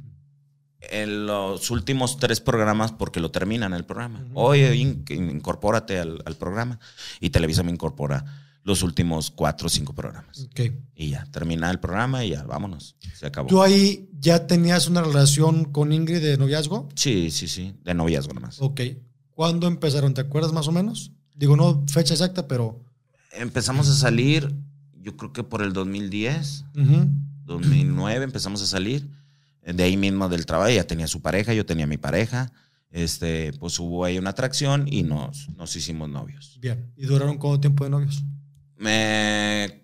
en los últimos tres programas porque lo terminan el programa. hoy Oye, incorpórate al, al, programa. Y Televisa me incorpora los últimos cuatro o cinco programas. Y ya, termina el programa y ya, vámonos. Se acabó. ¿Tú ahí ya tenías una relación con Ingrid de noviazgo? Sí, sí, sí, de noviazgo nomás. Ok. ¿Cuándo empezaron? ¿Te acuerdas más o menos? Digo, no fecha exacta, pero... Empezamos a salir, yo creo que por el 2010, 2009 empezamos a salir. De ahí mismo del trabajo, ella tenía su pareja, yo tenía mi pareja este, pues hubo ahí una atracción y nos, nos hicimos novios. Bien, ¿y duraron cuánto tiempo de novios? Me.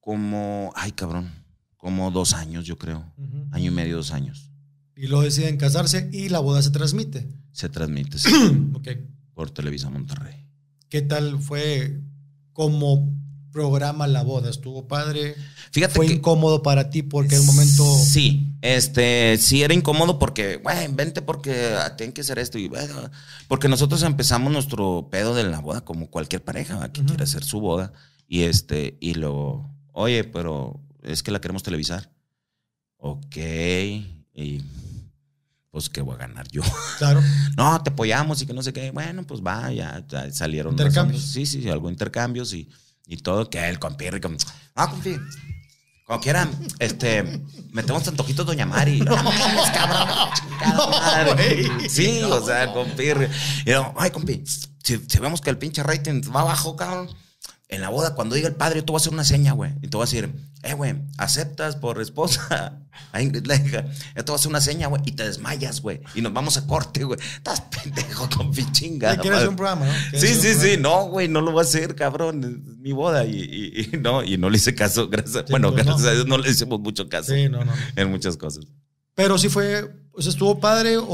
Como. Ay, cabrón. Como dos años, yo creo. Año y medio, dos años. Y luego deciden casarse y la boda se transmite. Se transmite, sí. <clears throat> ok. Por Televisa Monterrey. ¿Qué tal fue como programa la boda? ¿Estuvo padre? Fíjate ¿Fue incómodo para ti porque en un momento. Sí, este, sí era incómodo porque, güey, vente porque tienen que hacer esto. Y, porque nosotros empezamos nuestro pedo de la boda como cualquier pareja que quiere quiera hacer su boda. Y este, y luego oye, pero es que la queremos televisar. Ok. Y pues que voy a ganar yo. <laughs> Claro. no, te apoyamos y que no sé qué. Bueno, pues va, ya, salieron. Intercambios. Sí, sí, algo intercambios y, y todo. Que el compirri, como, ah, como quiera, este, metemos antojitos Doña Mari. No, no, cabrón. sí, o sea, compir, Y yo, ay, compi, si, vemos que el pinche rating va abajo, cabrón, en la boda, cuando diga el padre, yo te voy a hacer una seña, güey. Y te voy a decir, eh, güey, aceptas por esposa a Ingrid Leija. Yo te voy a hacer una seña, güey. Y te desmayas, güey. Y nos vamos a corte, güey. Estás pendejo con pichinga. Quieres un programa, ¿no? Sí, sí, sí. No, güey, no lo voy a hacer, cabrón. Es mi boda. Y, no, y no le hice caso. <laughs> Gracias. bueno, pues gracias no. a Dios no le hicimos mucho caso. Sí, no, no. En muchas cosas. Pero sí fue, o sea, estuvo padre o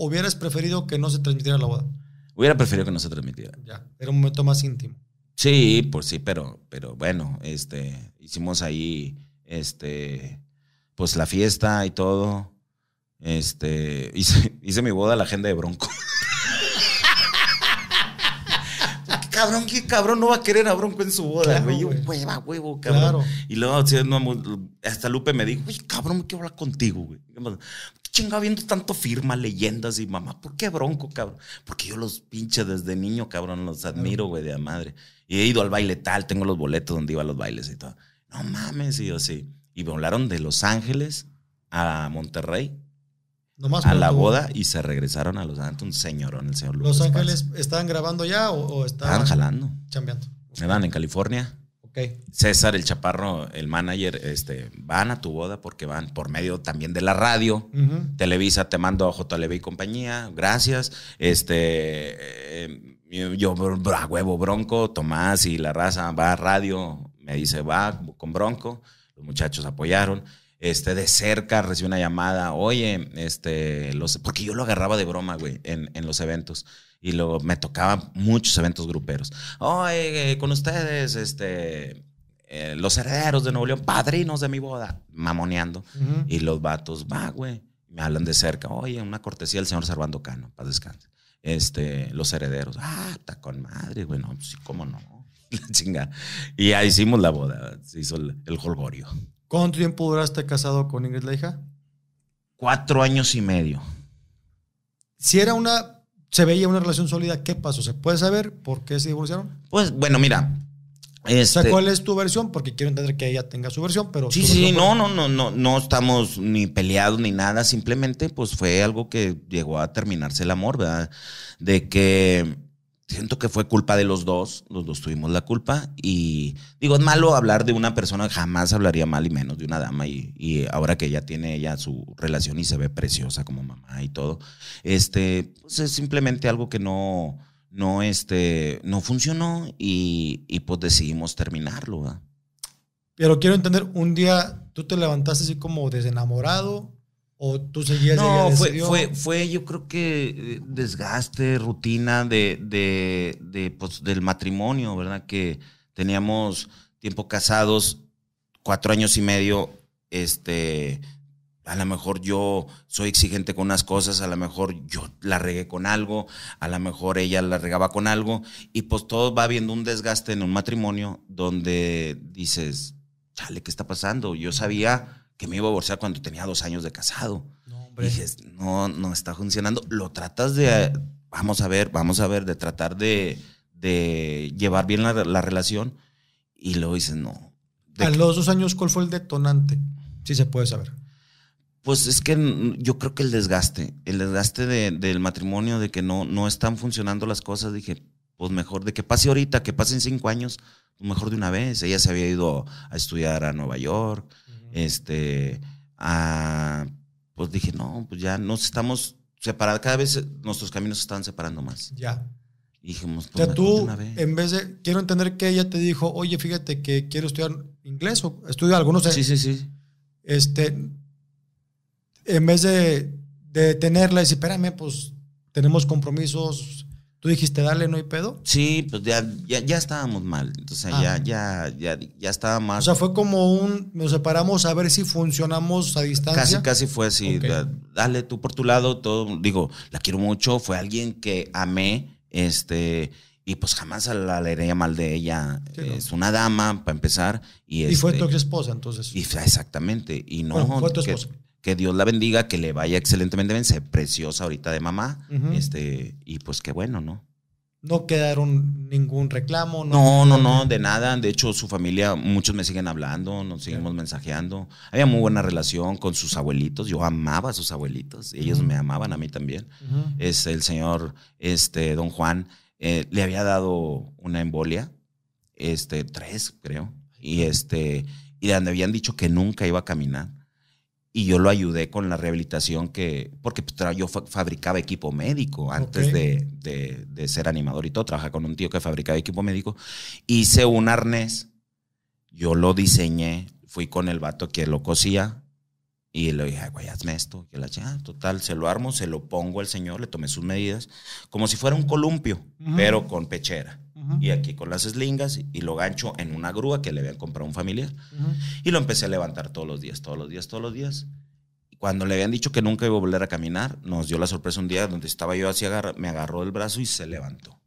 hubieras preferido que no se transmitiera la boda. Hubiera preferido que no se transmitiera. Ya, era un momento más íntimo. Sí, pues sí, pero, pero bueno, este, hicimos ahí, este, pues la fiesta y todo. Este, hice, <laughs> mi boda a la agenda de Bronco. <laughs> cabrón, qué cabrón no va a querer a Bronco en su boda, güey. hueva, huevo, cabrón. Y luego, hasta Lupe me dijo, cabrón, me quiero hablar contigo, güey chingo viendo tanto firma, leyendas y mamá? ¿Por qué bronco, cabrón? Porque yo los pinche desde niño, cabrón, los admiro, güey, de a madre. Y he ido al baile tal, tengo los boletos donde iba a los bailes y todo. No mames, y yo sí. Y volaron de Los Ángeles a Monterrey. a la boda y se regresaron a Los Ángeles. Un señorón, el señor Lucas. ¿Los Ángeles estaban grabando ya o, estaban, estaban jalando? me van en California. César, el chaparro, el manager, este, van a tu boda porque van por medio también de la radio. Televisa, te mando a JLB y compañía, gracias. Este, eh, yo, a huevo, Bronco, Tomás y la raza va a radio, me dice, va con Bronco. Los muchachos apoyaron. Este, de cerca recibí una llamada, oye, este, los, porque yo lo agarraba de broma, güey, en, en los eventos. Y luego me tocaba muchos eventos gruperos. Oye, eh, con ustedes, este, eh, los herederos de Nuevo León, padrinos de mi boda, mamoneando. Y los vatos, va, güey. Me hablan de cerca. Oye, una cortesía del señor Servando Cano, paz descanse. Este, los herederos. Ah, está con madre, güey. No, sí, cómo no. <laughs> La chinga Y ahí hicimos la boda. Se hizo el, el ¿Cuánto tiempo duraste casado con Ingrid, la hija? Cuatro años y medio. Si era una se veía una relación sólida, ¿qué pasó? ¿Se puede saber por qué se divorciaron? Pues bueno, mira. O sea, este ¿cuál es tu versión? Porque quiero entender que ella tenga su versión, pero... Sí, sí, no, no, no, no, no estamos ni peleados ni nada, simplemente pues fue algo que llegó a terminarse el amor, ¿verdad? De que siento que fue culpa de los dos, los dos tuvimos la culpa y digo, es malo hablar de una persona, jamás hablaría mal y menos de una dama y, ahora que ya tiene ella su relación y se ve preciosa como mamá y todo, este, pues es simplemente algo que no, no, este, no funcionó y, pues decidimos terminarlo. Pero quiero entender, un día tú te levantaste así como desenamorado ¿O tú seguías? No, fue, yo creo que eh, desgaste, rutina de, pues, del matrimonio, ¿verdad? Que teníamos tiempo casados, cuatro años y medio, este, a lo mejor yo soy exigente con unas cosas, a lo mejor yo la regué con algo, a lo mejor ella la regaba con algo, y pues todo va viendo un desgaste en un matrimonio donde dices, chale, ¿qué está pasando? Yo sabía que me iba a divorciar cuando tenía dos años de casado. No, dije, no, no está funcionando. Lo tratas de, eh, vamos a ver, vamos a ver, de tratar de, llevar bien la, relación. Y luego dices, no. a los dos años, ¿cuál fue el detonante? Si se puede saber. Pues es que yo creo que el desgaste, el desgaste del matrimonio, de que no, no están funcionando las cosas, dije, pues mejor de que pase ahorita, que pasen cinco años, pues mejor de una vez. Ella se había ido a estudiar a Nueva York, este, pues dije, no, pues ya nos estamos separando, cada vez nuestros caminos se están separando más. Ya. Y dijimos, pues tú, en vez de, quiero entender que ella te dijo, oye, fíjate que quiero estudiar inglés o estudio algunos. sí, sí, sí. Este, en vez de, de tenerla y decir, espérame, pues tenemos compromisos, ¿Tú dijiste, dale, no hay pedo? Sí, pues ya, ya, estábamos mal. Entonces ah. ya, ya, ya, ya estaba mal. O sea, fue como un, nos separamos a ver si funcionamos a distancia. Casi, casi fue así. dale tú por tu lado, todo. Digo, la quiero mucho, fue alguien que amé, este, y pues jamás la leería mal de ella. es una dama, para empezar. Y, fue tu este, ex esposa, entonces. Y, exactamente. Y no, fue tu esposa que Dios la bendiga, que le vaya excelentemente bien, se preciosa ahorita de mamá, este, y pues qué bueno, ¿no? No quedaron ningún reclamo. No, no, no, no, de nada. De hecho, su familia, muchos me siguen hablando, nos seguimos mensajeando. Había muy buena relación con sus abuelitos. Yo amaba a sus abuelitos. Ellos me amaban a mí también. es, el señor, este, don Juan, eh, le había dado una embolia, este, tres, creo. Y este, y donde habían dicho que nunca iba a caminar y yo lo ayudé con la rehabilitación que, porque pues, yo fabricaba equipo médico antes de, ser animador y todo, trabajaba con un tío que fabricaba equipo médico, hice un arnés, yo lo diseñé, fui con el vato que lo cosía y le dije, güey, hazme esto, que la ah, total, se lo armo, se lo pongo al señor, le tomé sus medidas, como si fuera un columpio, pero con pechera y aquí con las eslingas y lo gancho en una grúa que le habían comprado un familiar. Y lo empecé a levantar todos los días, todos los días, todos los días. cuando le habían dicho que nunca iba a volver a caminar, nos dio la sorpresa un día donde estaba yo así, me agarró el brazo y se levantó.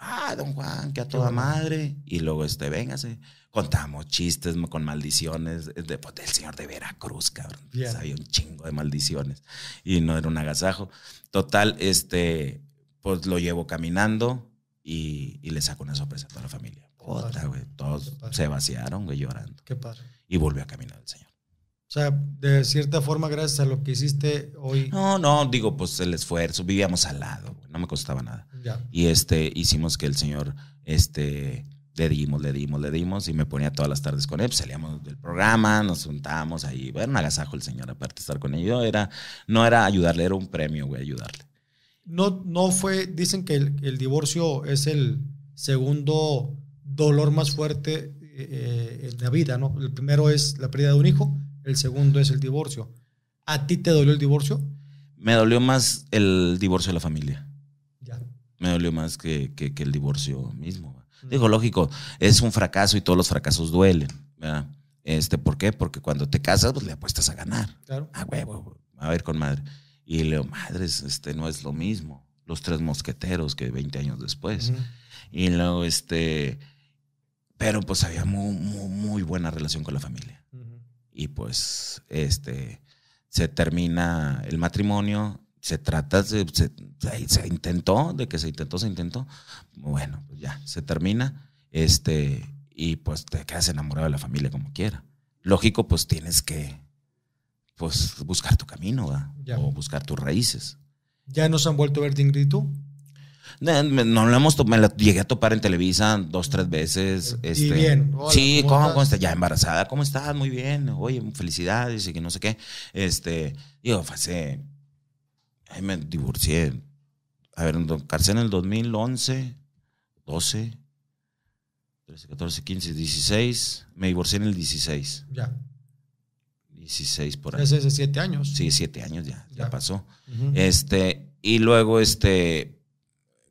Ah, don Juan, que a toda madre. Y luego, este, véngase. Contamos chistes con maldiciones de, pues, del señor de Veracruz, cabrón. Pues, había Sabía un chingo de maldiciones. Y no era un agasajo. Total, este, pues lo llevo caminando y, le sacó una sorpresa a toda la familia. Puta, güey. Todos se vaciaron, güey, llorando. Qué padre. Y volvió a caminar el Señor. O sea, de cierta forma, gracias a lo que hiciste hoy. No, no, digo, pues el esfuerzo. Vivíamos al lado, no me costaba nada. Y este, hicimos que el Señor, este, le dimos, le dimos, le dimos. Y me ponía todas las tardes con él. Pues, salíamos del programa, nos juntábamos ahí. Bueno, agasajo el Señor, aparte de estar con yo Era, no era ayudarle, era un premio, güey, ayudarle no, no fue, dicen que el, divorcio es el segundo dolor más fuerte eh, eh, en la vida, ¿no? El primero es la pérdida de un hijo, el segundo es el divorcio. ¿A ti te dolió el divorcio? Me dolió más el divorcio de la familia. Ya. Me dolió más que, el divorcio mismo. dijo Digo, lógico, es un fracaso y todos los fracasos duelen, ¿verdad? Este, ¿Por qué? Porque cuando te casas, pues le apuestas a ganar. Claro. A huevo, a ver con madre. Y leo, madres, este no es lo mismo. Los tres mosqueteros que 20 años después. Y luego, este, pero pues había muy, buena relación con la familia. Y pues, este, se termina el matrimonio, se trata, se, se, intentó, de que se intentó, se intentó. Bueno, pues, ya, se termina, este, y pues te quedas enamorado de la familia como quiera. Lógico, pues tienes que pues buscar tu camino, o buscar tus raíces. ¿Ya nos han vuelto a ver Ingrid tú? No, no lo hemos me la llegué a topar en Televisa dos, tres veces. Y este, bien. sí, ¿cómo, estás? Ya embarazada, ¿cómo estás? Muy bien. Oye, felicidades y que no sé qué. Este, digo, hace. me divorcié. A ver, en el 2011, 12, 13, 14, 15, 16. Me divorcié en el 16. Ya. 16 por ahí. 7 años. Sí, 7 años ya, ya, pasó. Este, y luego este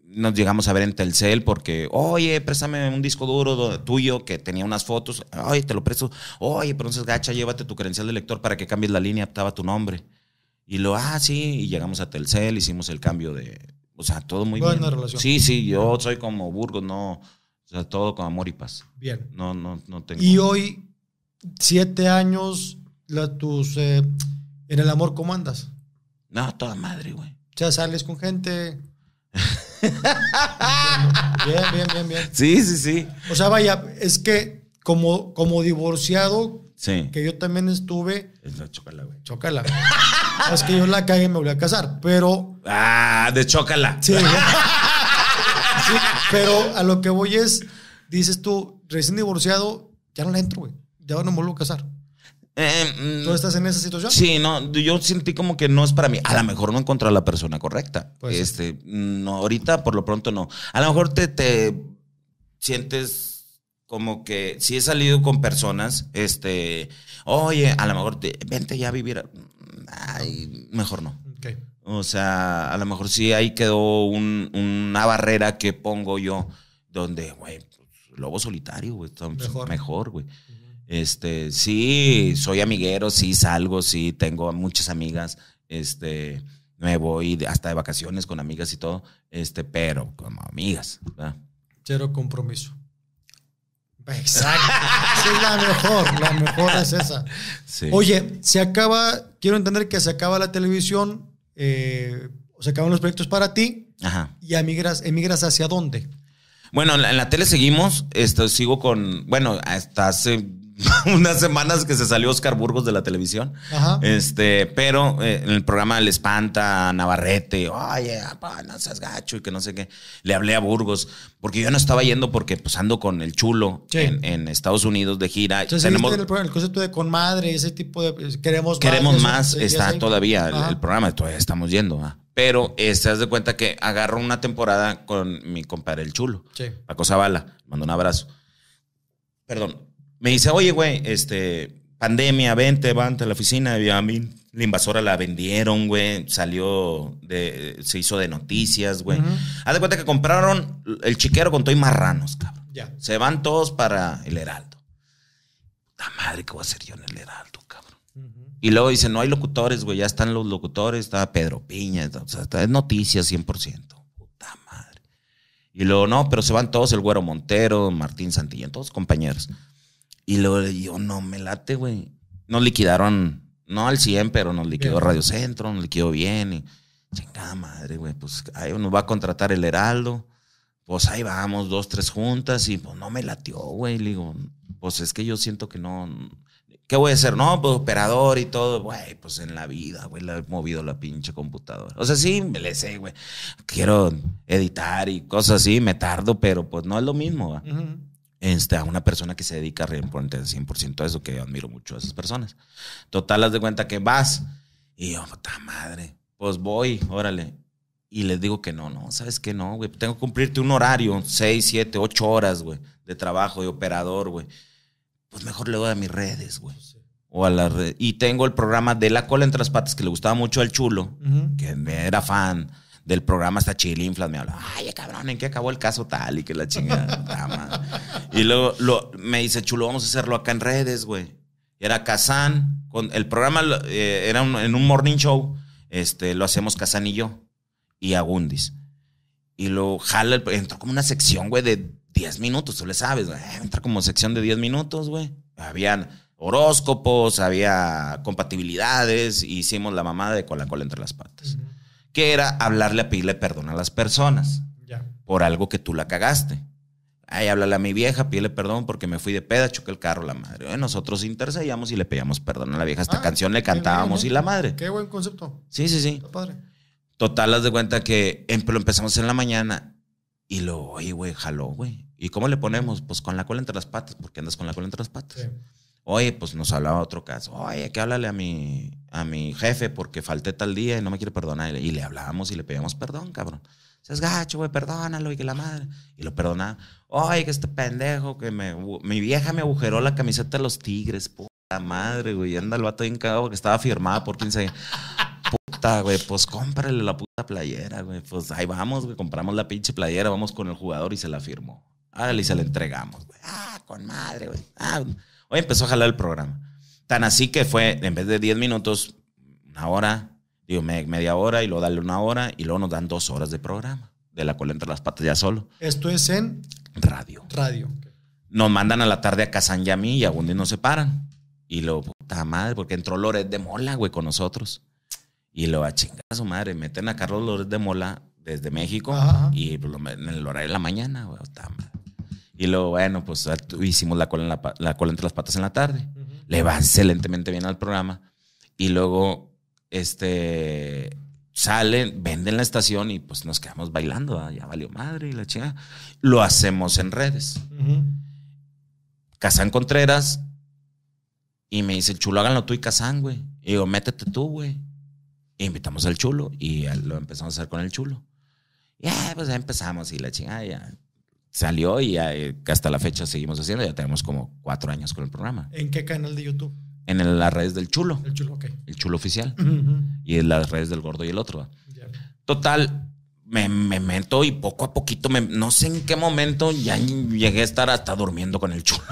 nos llegamos a ver en Telcel porque, oye, préstame un disco duro tuyo que tenía unas fotos, oye, te lo presto, oye, pero entonces gacha, llévate tu credencial de lector para que cambies la línea, estaba tu nombre. Y lo, ah, sí, y llegamos a Telcel, hicimos el cambio de, o sea, todo muy bien. Sí, sí, yo soy como Burgos, no, o sea, todo con amor y paz. Bien. No, no, no tengo. Y hoy, siete años tus, eh, en el amor, ¿cómo andas? No, toda madre, güey. Ya sales con gente. <laughs> bien, bien, bien, bien. Sí, sí, sí. O sea, vaya, es que como, como divorciado, que yo también estuve. Es la chocala, güey. Chocala. es que yo la cagué y me voy a casar, pero. Ah, de chocala. Sí, sí, pero a lo que voy es, dices tú, recién divorciado, ya no la entro, güey. Ya no me vuelvo a casar. ¿No eh, mm, estás en esa situación? Sí, no, yo sentí como que no es para mí. A lo mejor no encontré a la persona correcta. este, no, ahorita por lo pronto no. A lo mejor te, sientes como que si he salido con personas, este, oye, a lo mejor te, vente ya a vivir. Ay, mejor no. O sea, a lo mejor sí ahí quedó una barrera que pongo yo donde, güey, pues, lobo solitario, güey, mejor, güey. Este, sí, soy amiguero, sí salgo, sí tengo muchas amigas, este, me voy hasta de vacaciones con amigas y todo, este, pero como amigas, ¿verdad? Cero compromiso. Exacto. <laughs> Sí, la mejor, la mejor es esa. Oye, se acaba, quiero entender que se acaba la televisión, eh, se acaban los proyectos para ti. Ajá. ¿Y emigras, emigras hacia dónde? Bueno, en la, tele seguimos, esto, sigo con, bueno, hasta hace <laughs> unas semanas que se salió Oscar Burgos de la televisión. Este, pero eh, en el programa Le Espanta, Navarrete, oye, eh, no seas gacho y que no sé qué. Le hablé a Burgos, porque yo no estaba yendo porque pues ando con el chulo en, Estados Unidos de gira. Entonces, Tenemos, el, concepto de con madre, ese tipo de... Queremos, queremos más. está todavía el, programa, todavía estamos yendo. Pero eh, de cuenta que agarro una temporada con mi compadre el chulo. Sí. La cosa bala, mando un abrazo. Perdón, me dice, oye, güey, este, pandemia, vente, vente a la oficina. Y a mí, la invasora la vendieron, güey. Salió de. Se hizo de noticias, güey. Haz de cuenta que compraron el chiquero con y marranos, cabrón. Se van todos para el Heraldo. puta madre ¿qué voy a hacer yo en el Heraldo, cabrón. Y luego dice no hay locutores, güey. Ya están los locutores. Está Pedro Piña. Está, es noticias 100%. Puta madre. Y luego, no, pero se van todos el Güero Montero, Martín Santillán, todos compañeros. Y luego yo, no, me late, güey. Nos liquidaron, no al 100, pero nos liquidó Radio Centro, nos liquidó bien. Y, chingada madre, güey, pues ahí nos va a contratar el Heraldo. Pues ahí vamos, dos, tres juntas. Y pues no me latió, güey. Le digo, pues es que yo siento que no. ¿Qué voy a hacer? No, pues operador y todo. Güey, pues en la vida, güey, le he movido la pinche computadora. O sea, sí, me le sé, güey. Quiero editar y cosas así, me tardo, pero pues no es lo mismo, güey. Este, a una persona que se dedica a 100% a eso, que admiro mucho a esas personas. Total, haz de cuenta que vas. Y yo, puta madre, pues voy, órale. Y les digo que no, no, ¿sabes qué? No, güey, tengo que cumplirte un horario, 6, 7, 8 horas, güey, de trabajo, de operador, güey. Pues mejor le doy a mis redes, güey. O a la red. Y tengo el programa de la cola entre las patas que le gustaba mucho al chulo, que era fan del programa hasta Chilinflas me habla... ay, cabrón, ¿en qué acabó el caso tal? Y que la chingada. <laughs> Ah, y luego me dice, chulo, vamos a hacerlo acá en redes, güey. era Kazan, con, el programa eh, era en un morning show, este, lo hacemos Kazan y yo, y Agundis. Y lo jala, entró como una sección, güey, de 10 minutos, tú le sabes, eh, Entra como sección de 10 minutos, güey. Habían horóscopos, había compatibilidades, hicimos la mamada de con cola entre las patas que era hablarle a pedirle perdón a las personas por algo que tú la cagaste. Ay, háblale a mi vieja, pídele perdón porque me fui de peda, choqué el carro, la madre. Eh, nosotros intercedíamos y le pedíamos perdón a la vieja. Esta ah, canción le cantábamos ¿eh? y la madre. Qué buen concepto. Sí, sí, sí. padre. Total, haz de cuenta que em, lo empezamos en la mañana y lo, oye, güey, jaló, güey. ¿Y cómo le ponemos? Pues con la cola entre las patas, porque andas con la cola entre las patas. Sí. Oye, pues nos hablaba otro caso. Oye, que háblale a mi, a mi jefe porque falté tal día y no me quiere perdonar. Y le hablábamos y le pedíamos perdón, cabrón. Es gacho, güey, perdónalo y que la madre. Y lo perdonaba. Oye, que este pendejo, que me, mi vieja me agujeró la camiseta de los tigres, puta madre, güey. Anda el vato bien cagado que estaba firmada por 15 Puta, güey, pues cómprale la puta playera, güey. Pues ahí vamos, güey, compramos la pinche playera, vamos con el jugador y se la firmó. Ah, y se la entregamos, Ah, con madre, güey. Ah, Hoy empezó a jalar el programa. Tan así que fue, en vez de 10 minutos, una hora, digo, media hora y luego darle una hora y luego nos dan dos horas de programa, de la cual entre las patas ya solo. Esto es en radio. Radio. Nos mandan a la tarde a Kazan y a mí y a día nos separan. Y luego, puta madre, porque entró Loret de Mola, güey, con nosotros. Y lo a chingar a su madre. Meten a Carlos Loret de Mola desde México y pues, en el horario de la mañana, güey, puta y luego, bueno, pues ah, hicimos la cola, la, cola entre las patas en la tarde. Le va excelentemente bien al programa. Y luego, este, salen, venden la estación y pues nos quedamos bailando. Ah, ya valió madre y la chica. Lo hacemos en redes. Casan Contreras y me dice, chulo, háganlo tú y casan güey. Y digo, métete tú, güey. E invitamos al chulo y lo empezamos a hacer con el chulo. Ah, pues, ya, pues empezamos y la chingada ya salió y ah, eh, hasta la fecha seguimos haciendo. Ya tenemos como cuatro años con el programa. ¿En qué canal de YouTube? En las redes del Chulo. El Chulo, ok. El Chulo Oficial. Y en las redes del Gordo y el otro. Total, me, me, meto y poco a poquito, no sé en qué momento ya llegué a estar hasta durmiendo con el chulo.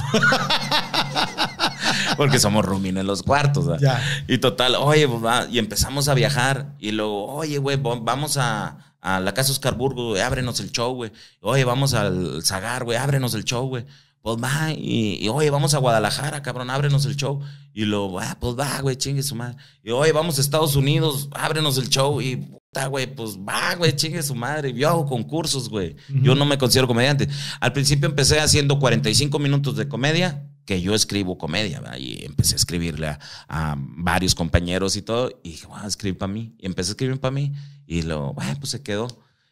<laughs> Porque somos rumino en los cuartos. Y total, oye, pues y empezamos a viajar. Y luego, oye, güey, vamos a, a la Casa Oscar güey, ábrenos el show, güey. Oye, vamos al Zagar, güey, ábrenos el show, güey. Pues va, y, oye, vamos a Guadalajara, cabrón, ábrenos el show. Y lo, ah, pues va, güey, chingue su madre. Y oye, vamos a Estados Unidos, ábrenos el show. Y puta, güey, pues va, güey, chingue su madre. Yo hago concursos, güey. Yo no me considero comediante. Al principio empecé haciendo 45 minutos de comedia, que yo escribo comedia, y empecé a escribirle a, varios compañeros y todo, y dije, para mí, y empecé a escribir para mí, y lo, bueno, ah, pues se quedó.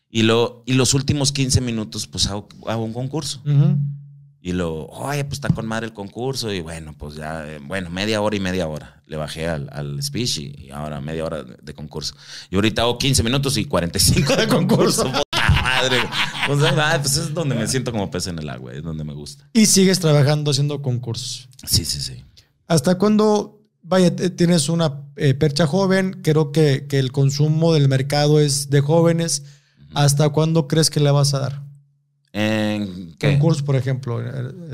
Y, lo, y los últimos 15 minutos, pues hago, un concurso. Y lo, oye, pues está con madre el concurso. Y bueno, pues ya, eh, bueno, media hora y media hora. Le bajé al, al speech y, ahora media hora de, concurso. Y ahorita hago 15 minutos y 45 de concurso. <laughs> puta madre. Pues, ah, pues es donde me siento como pez en el agua, es donde me gusta. Y sigues trabajando haciendo concursos. Sí, sí, sí. ¿Hasta cuándo vaya, eh, tienes una eh, percha joven, creo que, el consumo del mercado es de jóvenes. ¿Hasta cuándo crees que le vas a dar? ¿En qué? Concursos, por ejemplo,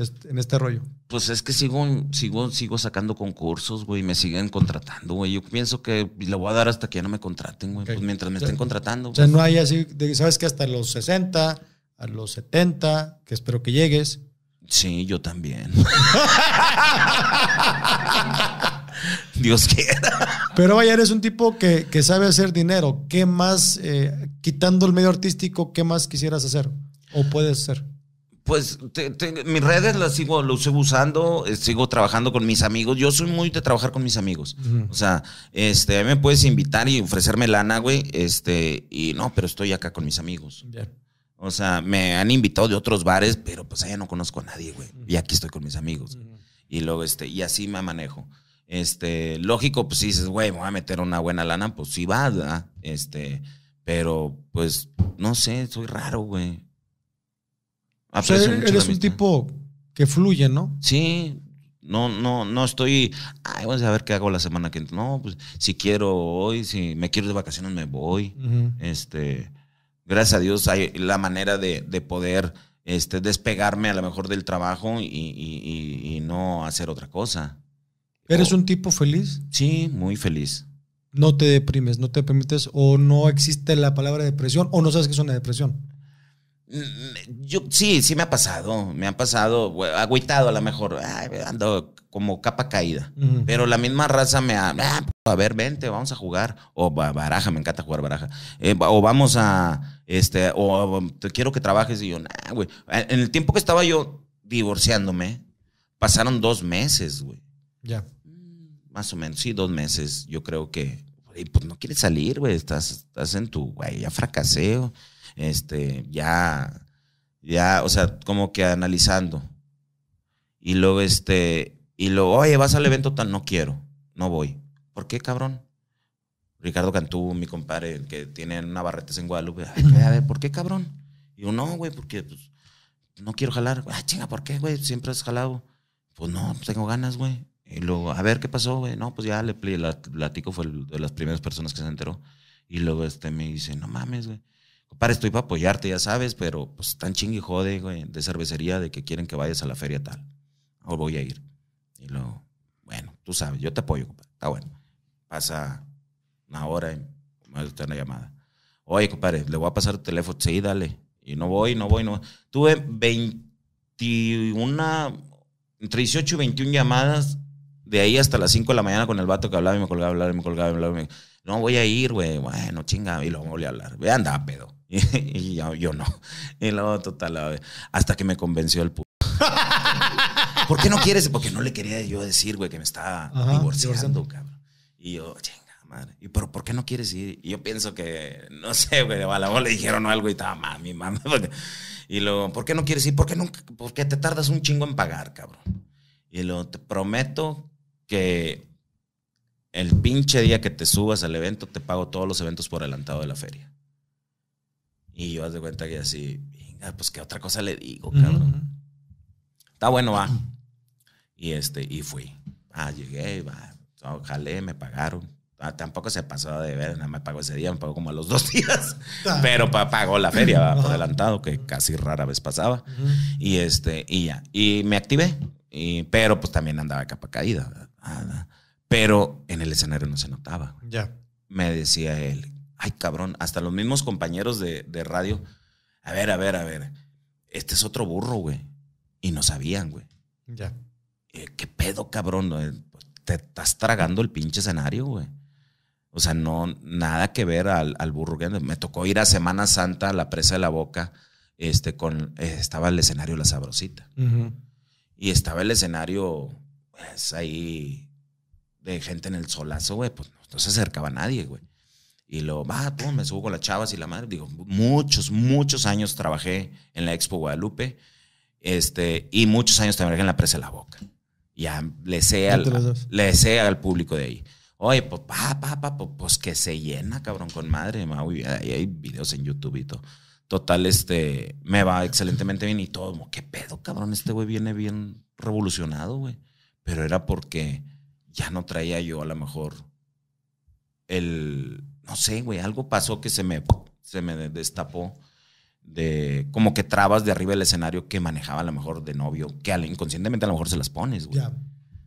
este, en este rollo. Pues es que sigo, sigo, sigo sacando concursos, güey, me siguen contratando, güey. Yo pienso que la voy a dar hasta que ya no me contraten, güey, pues mientras me estén contratando. O sea, no hay así, sabes que hasta los 60, a los 70, que espero que llegues. Sí, yo también. <laughs> <laughs> Dios quiera. Pero vaya, eres un tipo que, sabe hacer dinero. ¿Qué más, eh, quitando el medio artístico, qué más quisieras hacer o puedes hacer? Pues mis redes las sigo, lo usando, eh, sigo trabajando con mis amigos. Yo soy muy de trabajar con mis amigos. O sea, este, a mí me puedes invitar y ofrecerme lana, güey. Este, y no, pero estoy acá con mis amigos. O sea, me han invitado de otros bares, pero pues allá no conozco a nadie, güey. Y aquí estoy con mis amigos. Y luego, este, y así me manejo. Este, lógico, pues si dices, güey, voy a meter una buena lana, pues sí va, Este, pero pues, no sé, soy raro, güey. eres un tipo que fluye, ¿no? Sí, no, no, no estoy. Ay, vamos a ver qué hago la semana que No, pues si quiero hoy, si me quiero de vacaciones, me voy. Este, gracias a Dios hay la manera de, poder este, despegarme a lo mejor del trabajo y no hacer otra cosa. ¿Eres oh. un tipo feliz? Sí, muy feliz. No te deprimes, no te permites o no existe la palabra depresión o no sabes qué es una depresión. Mm, yo, sí, sí me ha pasado, me ha pasado, agüitado a lo mejor, ando como capa caída, pero la misma raza me ha, ah, a ver, vente, vamos a jugar, o baraja, me encanta jugar baraja, eh, o vamos a, este, o te quiero que trabajes, y yo, güey, eh, en el tiempo que estaba yo divorciándome, pasaron dos meses, güey. Ya más o menos, sí, dos meses, yo creo que, pues no quieres salir, güey, estás, estás en tu, güey, ya fracaseo, este, ya, ya, o sea, como que analizando. Y luego, este, y luego, oye, vas al evento tal, no quiero, no voy. ¿Por qué, cabrón? Ricardo Cantú, mi compadre, que tiene una barretes en Guadalupe, a ver, ¿por qué, cabrón? Y yo, no, güey, porque pues, no quiero jalar. Ah, chinga, ¿por qué, güey? Siempre has jalado. Pues no, pues, tengo ganas, güey. Y luego, a ver, ¿qué pasó, güey? No, pues ya le la, platico, fue de las primeras personas que se enteró. Y luego este me dice, no mames, güey. Para, estoy para apoyarte, ya sabes, pero pues tan chingue jode, güey, de cervecería, de que quieren que vayas a la feria tal. O voy a ir. Y luego, bueno, tú sabes, yo te apoyo, compadre. Está bueno. Pasa una hora y me una llamada. Oye, compadre, le voy a pasar el teléfono. Sí, dale. Y no voy, no voy, no. Tuve 21, entre 18 y 21 llamadas de ahí hasta las 5 de la mañana con el vato que hablaba y me colgaba, y me colgaba, Y me... No voy a ir, güey. Bueno, chinga, y lo volví a hablar. Ve, anda, pedo. <laughs> Y, yo, no. Y luego, total, hasta que me convenció el puto. <laughs> ¿Por qué no quieres? Porque no le quería yo decir, güey, que me estaba divorciando, cabrón. Y yo, chinga, madre. ¿Y pero por qué no quieres ir? Y yo pienso que, no sé, güey, a la voz le dijeron algo y estaba mami, ah, mami. <laughs> Y luego, ¿por qué no quieres ir? ¿Por qué, nunca, porque te tardas un chingo en pagar, cabrón? Y lo te prometo que el pinche día que te subas al evento, te pago todos los eventos por adelantado de la feria. Y yo haz de cuenta que así, pues qué otra cosa le digo, cabrón. Está bueno, va. Y este, y fui. Ah, llegué, va. Jalé, me pagaron. Ah, tampoco se pasaba de ver, nada me pagó ese día, me pagó como a los <laughs> dos días. Ah. Pero pagó la feria por adelantado, que casi rara vez pasaba. Y este, y ya. Y me activé. Y, pero pues también andaba capa caída, ¿verdad? Pero en el escenario no se notaba. Ya. Me decía él, ay cabrón, hasta los mismos compañeros de, radio, a ver, a ver, a ver, este es otro burro, güey. Y no sabían, güey. Ya. Eh, ¿Qué pedo, cabrón? Eh, pues, te estás tragando el pinche escenario, güey. O sea, no, nada que ver al, burro burro. Me tocó ir a Semana Santa a la presa de la boca, este, con, eh, estaba el escenario La Sabrosita. Y estaba el escenario ahí de gente en el solazo, güey, pues no, se acercaba a nadie, güey. Y lo, va, pues me subo con las chavas y la madre. Digo, muchos, muchos años trabajé en la Expo Guadalupe este, y muchos años también en la Presa de la Boca. Ya le sé, al, le al público de ahí. Oye, pues, pa, pa, pa, pues que se llena, cabrón, con madre. Ahí hay videos en YouTube y todo. Total, este, me va excelentemente bien y todo. Como, ¿Qué pedo, cabrón? Este güey viene bien revolucionado, güey pero era porque ya no traía yo a lo mejor el, no sé, güey, algo pasó que se me, se me destapó de como que trabas de arriba del escenario que manejaba a lo mejor de novio, que inconscientemente a lo mejor se las pones, güey. Ya.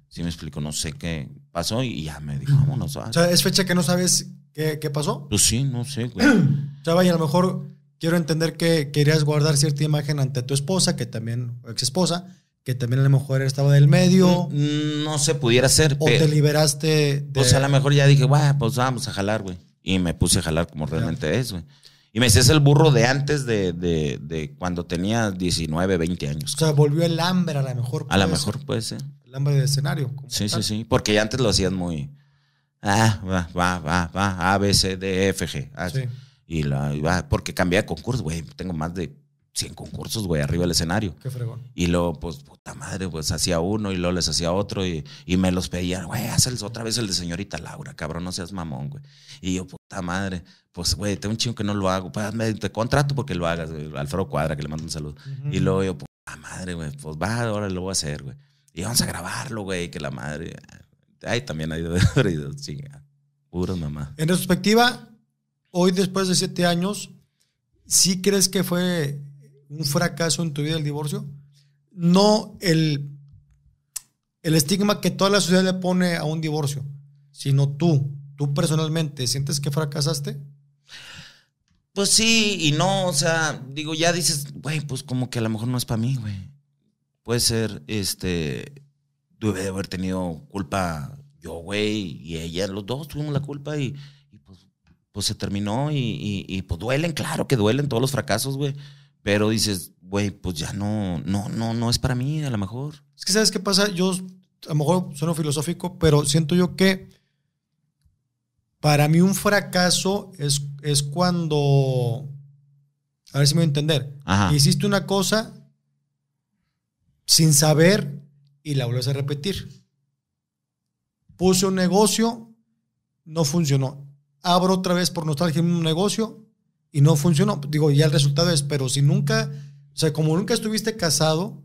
Sí me explico, no sé qué pasó y ya me dijo, vámonos. o sea, es fecha que no sabes qué, pasó. Pues sí, no sé, güey. <clears throat> o sea, vaya, a lo mejor quiero entender que querías guardar cierta imagen ante tu esposa, que también, ex esposa, que también a lo mejor estaba del medio. Mm, no, se pudiera hacer. O te liberaste. De... sea, pues, a lo mejor ya dije, bueno, pues vamos a jalar, güey. Y me puse a jalar como realmente es, güey. Y me decías el burro de antes de, cuando tenía 19, 20 años. O sea, volvió el hambre a lo mejor. A lo mejor puede ser. El hambre de escenario. Sí, sí, sí. Porque ya antes lo hacías muy. Ah, va, va, va, va. A, B, C, D, e, F, G. Ah, sí. Y la, y va, porque cambié de concurso, güey. Tengo más de 100 concursos, güey, arriba del escenario. Qué fregón. Y luego, pues, puta madre, pues hacía uno y luego les hacía otro y, me los pedían, güey, haz otra vez el de señorita Laura, cabrón, no seas mamón, güey. Y yo, puta madre, pues, güey, tengo un chingo que no lo hago, pues, me, te contrato porque lo hagas, güey. Alfredo Cuadra, que le mando un saludo. Y luego yo, puta madre, güey, pues va, ahora lo voy a hacer, güey. Y vamos a grabarlo, güey, que la madre. Ay, también hay de <laughs> chinga. Puro mamá. En retrospectiva, hoy después de siete años, ¿sí crees que fue un fracaso en tu vida el divorcio, no el, el estigma que toda la sociedad le pone a un divorcio, sino tú, tú personalmente, ¿sientes que fracasaste? Pues sí y no, o sea, digo, ya dices, güey, pues como que a lo mejor no es para mí, güey. Puede ser, este, debe de haber tenido culpa yo, güey, y ella, los dos tuvimos la culpa y, pues, pues, se terminó y, y, pues duelen, claro que duelen todos los fracasos, güey. Pero dices, güey, pues ya no, no, no, no es para mí, a lo mejor. Es que sabes qué pasa, yo a lo mejor sueno filosófico, pero siento yo que para mí un fracaso es, es cuando, a ver si me voy a entender, hiciste una cosa sin saber y la vuelves a repetir. Puse un negocio, no funcionó. Abro otra vez por nostalgia un negocio, y no funcionó. Digo, ya el resultado es, pero si nunca, o sea, como nunca estuviste casado,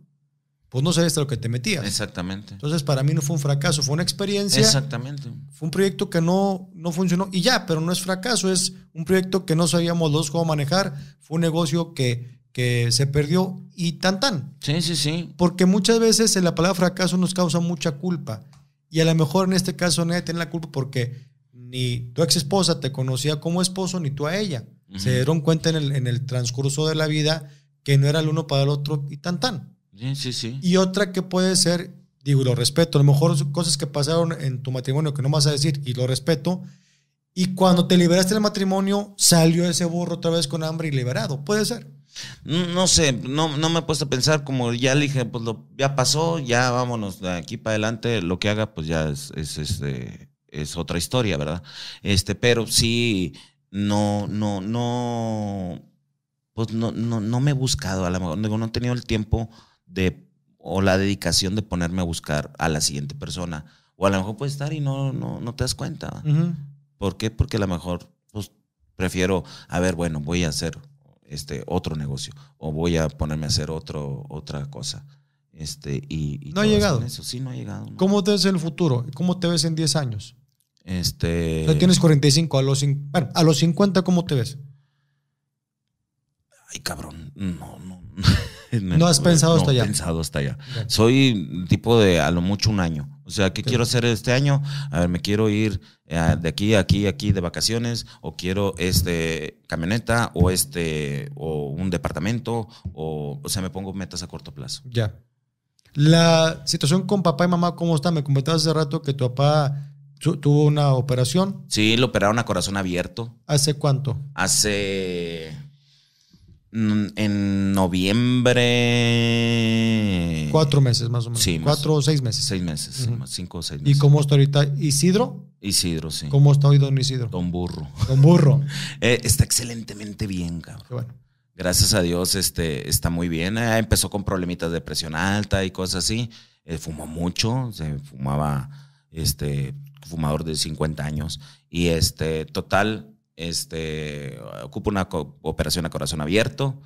pues no sabías lo que te metías. Exactamente. Entonces, para mí no fue un fracaso, fue una experiencia. Exactamente. Fue un proyecto que no, no funcionó y ya, pero no es fracaso, es un proyecto que no sabíamos los cómo manejar, fue un negocio que, que se perdió y tan tan. Sí, sí, sí. Porque muchas veces eh, la palabra fracaso nos causa mucha culpa y a lo mejor en este caso nadie tiene la culpa porque ni tu ex esposa te conocía como esposo, ni tú a ella. Se dieron cuenta en el, en el, transcurso de la vida que no era el uno para el otro y tan tan. Sí, sí, sí. Y otra que puede ser, digo, lo respeto, a lo mejor cosas que pasaron en tu matrimonio que no vas a decir y lo respeto. Y cuando te liberaste del matrimonio, salió ese burro otra vez con hambre y liberado. Puede ser. Mm, no sé, no, no, me he puesto a pensar, como ya le dije, pues ya pasó, ya vámonos de aquí para adelante, lo que haga, pues ya es, es este, es otra historia, ¿verdad? Este, pero sí, no, no, no, pues no, no, no me he buscado, a lo mejor no he tenido el tiempo de, o la dedicación de ponerme a buscar a la siguiente persona. O a lo mejor puede estar y no, no, no te das cuenta. ¿Por qué? Porque a lo mejor, pues, prefiero, a ver, bueno, voy a hacer este otro negocio o voy a ponerme a hacer otro, otra cosa. Este, y, no ha llegado. Eso. Sí, no ha llegado. ¿Cómo te ves en el futuro? ¿Cómo te ves en 10 años? Este... tienes 45, a los, a los 50, ¿cómo te ves? Ay, cabrón, no, no. <laughs> no, has pensado hasta allá. No pensado hasta allá. Soy tipo de a lo mucho un año. O sea, ¿qué quiero hacer este año? A ver, me quiero ir eh, de aquí a aquí, aquí de vacaciones, o quiero este camioneta, o este, o un departamento, o, o sea, me pongo metas a corto plazo. Ya. La situación con papá y mamá, ¿cómo está? Me comentabas hace rato que tu papá Tuvo una operación. Sí, lo operaron a corazón abierto. ¿Hace cuánto? Hace. Mm, en noviembre. Cuatro meses más o menos. Sí. Cuatro o seis meses. Seis meses, cinco o seis meses. ¿Y cómo está ahorita Isidro? Isidro, sí. ¿Cómo está hoy don Isidro? Don Burro. Don Burro. <laughs> Eh, está excelentemente bien, cabrón. Qué bueno. Gracias a Dios este, está muy bien. Eh, empezó con problemitas de presión alta y cosas así. Eh, fumó mucho, se fumaba este, fumador de 50 años. Y este, total, este, ocupa una operación a corazón abierto.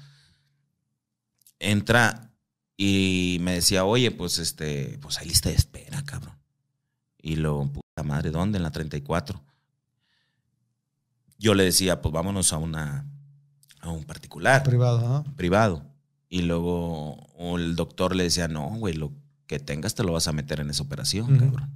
Entra y me decía, oye, pues este, pues ahí lista de espera, cabrón. Y lo, puta madre, ¿dónde? En la 34. Yo le decía, pues vámonos a una a un particular. Privado, Privado. Y luego el doctor le decía, no, güey, lo que tengas te lo vas a meter en esa operación, cabrón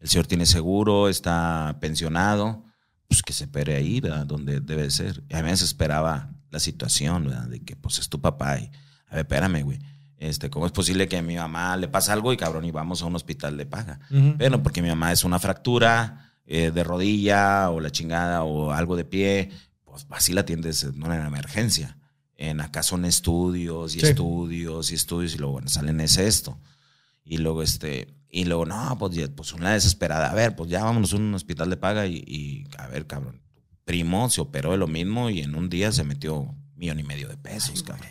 el señor tiene seguro, está pensionado, pues que se pere ahí, ¿verdad? Donde debe ser. Y a esperaba la situación, ¿verdad? De que pues es tu papá y, a ver, espérame, güey. Este, ¿Cómo es posible que a mi mamá le pasa algo y cabrón y vamos a un hospital de paga? Bueno, porque mi mamá es una fractura eh, de rodilla o la chingada o algo de pie, pues así la atiendes, no en emergencia. En acá son estudios y estudios y estudios y luego bueno, salen es esto. Y luego este, y luego, no, pues, pues, una desesperada, a ver, pues ya vámonos a un hospital de paga y, a ver, cabrón, primo se operó de lo mismo y en un día se metió millón y medio de pesos, cabrón.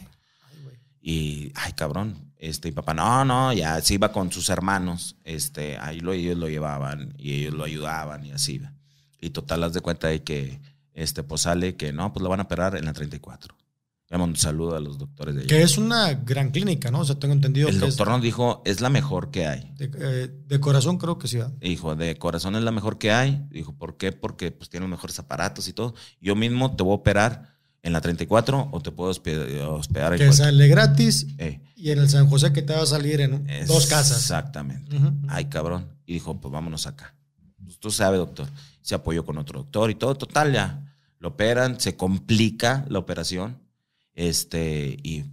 y, ay, cabrón, este, y papá, no, no, ya se iba con sus hermanos, este, ahí lo, ellos lo llevaban y ellos lo ayudaban y así. Y total, las de cuenta de que, este, pues sale que no, pues lo van a operar en la 34. Le un saludo a los doctores de allá. Que es una gran clínica, ¿no? O sea, tengo entendido. El doctor nos dijo, es la mejor que hay. De, eh, corazón creo que sí. Dijo, de corazón es la mejor que hay. Dijo, ¿por qué? Porque pues tiene los mejores aparatos y todo. Yo mismo te voy a operar en la 34 o te puedo hospedar en... Que sale gratis. Eh. Y en el San José que te va a salir en dos casas. Exactamente. Ay, cabrón. Y dijo, pues vámonos acá. Pues, tú sabes, doctor. Se apoyó con otro doctor y todo. Total, ya. Lo operan, se complica la operación este, y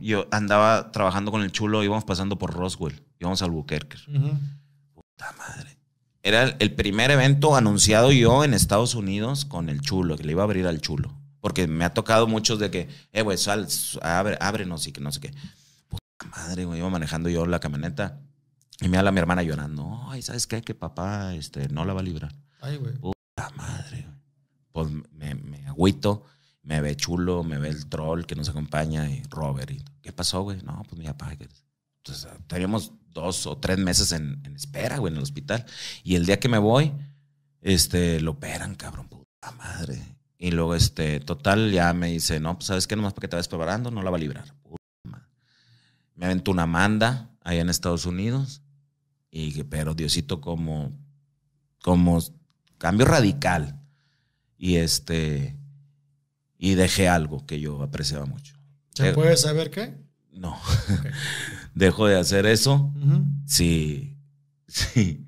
yo andaba trabajando con el chulo, íbamos pasando por Roswell, íbamos al Buquerque. Puta madre. Era el primer evento anunciado yo en Estados Unidos con el chulo, que le iba a abrir al chulo. Porque me ha tocado muchos de que, eh, güey, sal, abre, ábrenos y que no sé qué. Puta madre, güey, iba manejando yo la camioneta y me habla mi hermana llorando. Ay, ¿sabes qué? Que papá este, no la va a librar. Ay, güey. Puta madre, Pues me, me agüito me ve chulo, me ve el troll que nos acompaña y Robert. ¿Qué pasó, güey? No, pues mi papá. Entonces, ah, teníamos dos o tres meses en, espera, güey, en el hospital. Y el día que me voy, este, lo operan, cabrón, puta madre. Y luego, este, total, ya me dice, no, pues sabes que nomás para que te vas preparando, no la va a librar. Puta madre. Me aventó una manda allá en Estados Unidos. Y, pero Diosito, como, como cambio radical. Y este, y dejé algo que yo apreciaba mucho. ¿Se puede saber qué? No. <laughs> Dejo de hacer eso. Si. Sí. Sí.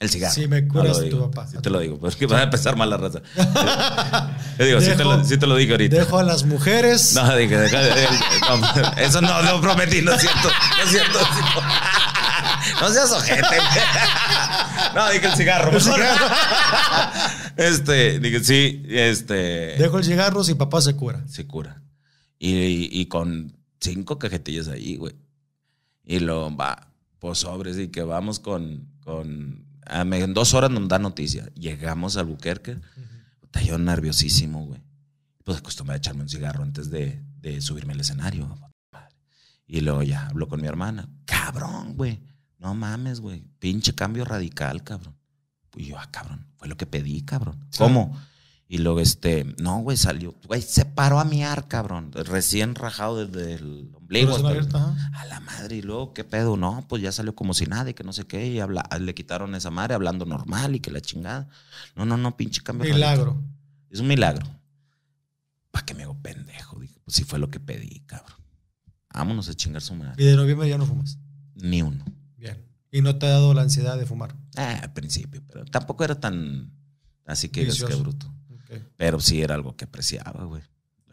El cigarro. Si me curas tu papá. te lo digo, porque pues, va a empezar mal la raza. <laughs> Te digo, sí, te lo, dije ahorita. Dejo a las mujeres. No, dije, deja de, <laughs> eso no lo prometí, no es cierto. No es cierto. No seas ojete. No, dije el cigarro. El cigarro. Este, dije, sí, este. Dejo el cigarro si papá se cura. Se cura. Y, con cinco cajetillas ahí, güey. Y lo va, pues sobres, y que vamos con. con en dos horas nos da noticia. Llegamos al Buquerque. Uh Yo nerviosísimo, güey. Pues acostumbré a echarme un cigarro antes de, de subirme al escenario. Y luego ya hablo con mi hermana. Cabrón, güey. No mames, güey. Pinche cambio radical, cabrón. Y yo, ah, cabrón, fue lo que pedí, cabrón. ¿Cómo? Y luego, este, no, güey, salió, güey, se paró a miar, cabrón, recién rajado desde el ombligo. a la madre, y luego, ¿qué pedo? No, pues ya salió como si nada que no sé qué, y ah, le quitaron esa madre hablando normal y que la chingada. No, no, no, pinche cambio. Milagro. Es un milagro. ¿Para qué me hago pendejo? Dije, pues sí fue lo que pedí, cabrón. Vámonos a chingar su madre. Y de noviembre ya no fumas. Ni uno. Bien. ¿Y no te ha dado la ansiedad de fumar? Ah, al principio, pero tampoco era tan así que es que bruto. Pero sí era algo que apreciaba, güey.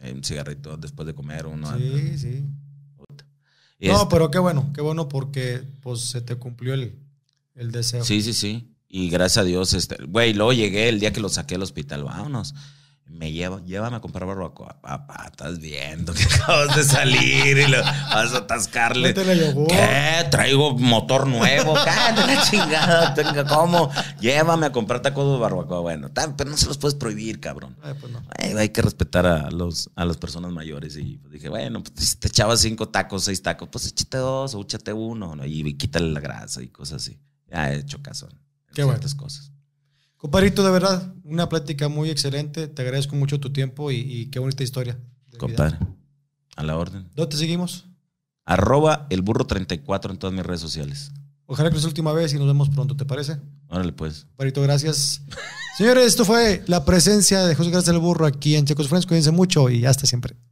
Eh, un cigarrito después de comer, uno. Sí, sí. no, este pero qué bueno, qué bueno porque pues se te cumplió el, el deseo. Sí, sí, sí. Y gracias a Dios, este, güey, luego llegué el día que lo saqué al hospital, vámonos me lleva, llévame a comprar barbacoa. Papá, estás viendo que <laughs> acabas de salir y lo vas a atascarle. ¿Qué? Traigo motor nuevo. Cállate la chingada. ¿Cómo? Llévame a comprar tacos de barbacoa. Bueno, pero no se los puedes prohibir, cabrón. Pues hay que respetar a, los, a las personas mayores. Y pues dije, bueno, pues si te echabas cinco tacos, seis tacos, pues échate dos o échate uno. Y, quítale la grasa y cosas así. Ya he hecho caso en Qué ciertas cosas. Comparito, de verdad, una plática muy excelente. Te agradezco mucho tu tiempo y, qué bonita historia. Compadre, a la orden. ¿Dónde te seguimos? Arroba el burro 34 en todas mis redes sociales. Ojalá que sea la última vez y nos vemos pronto, ¿te parece? Órale, pues. Comparito, gracias. Señores, esto fue la presencia de José Gracias el Burro aquí en Checos Friends. Cuídense mucho y hasta siempre.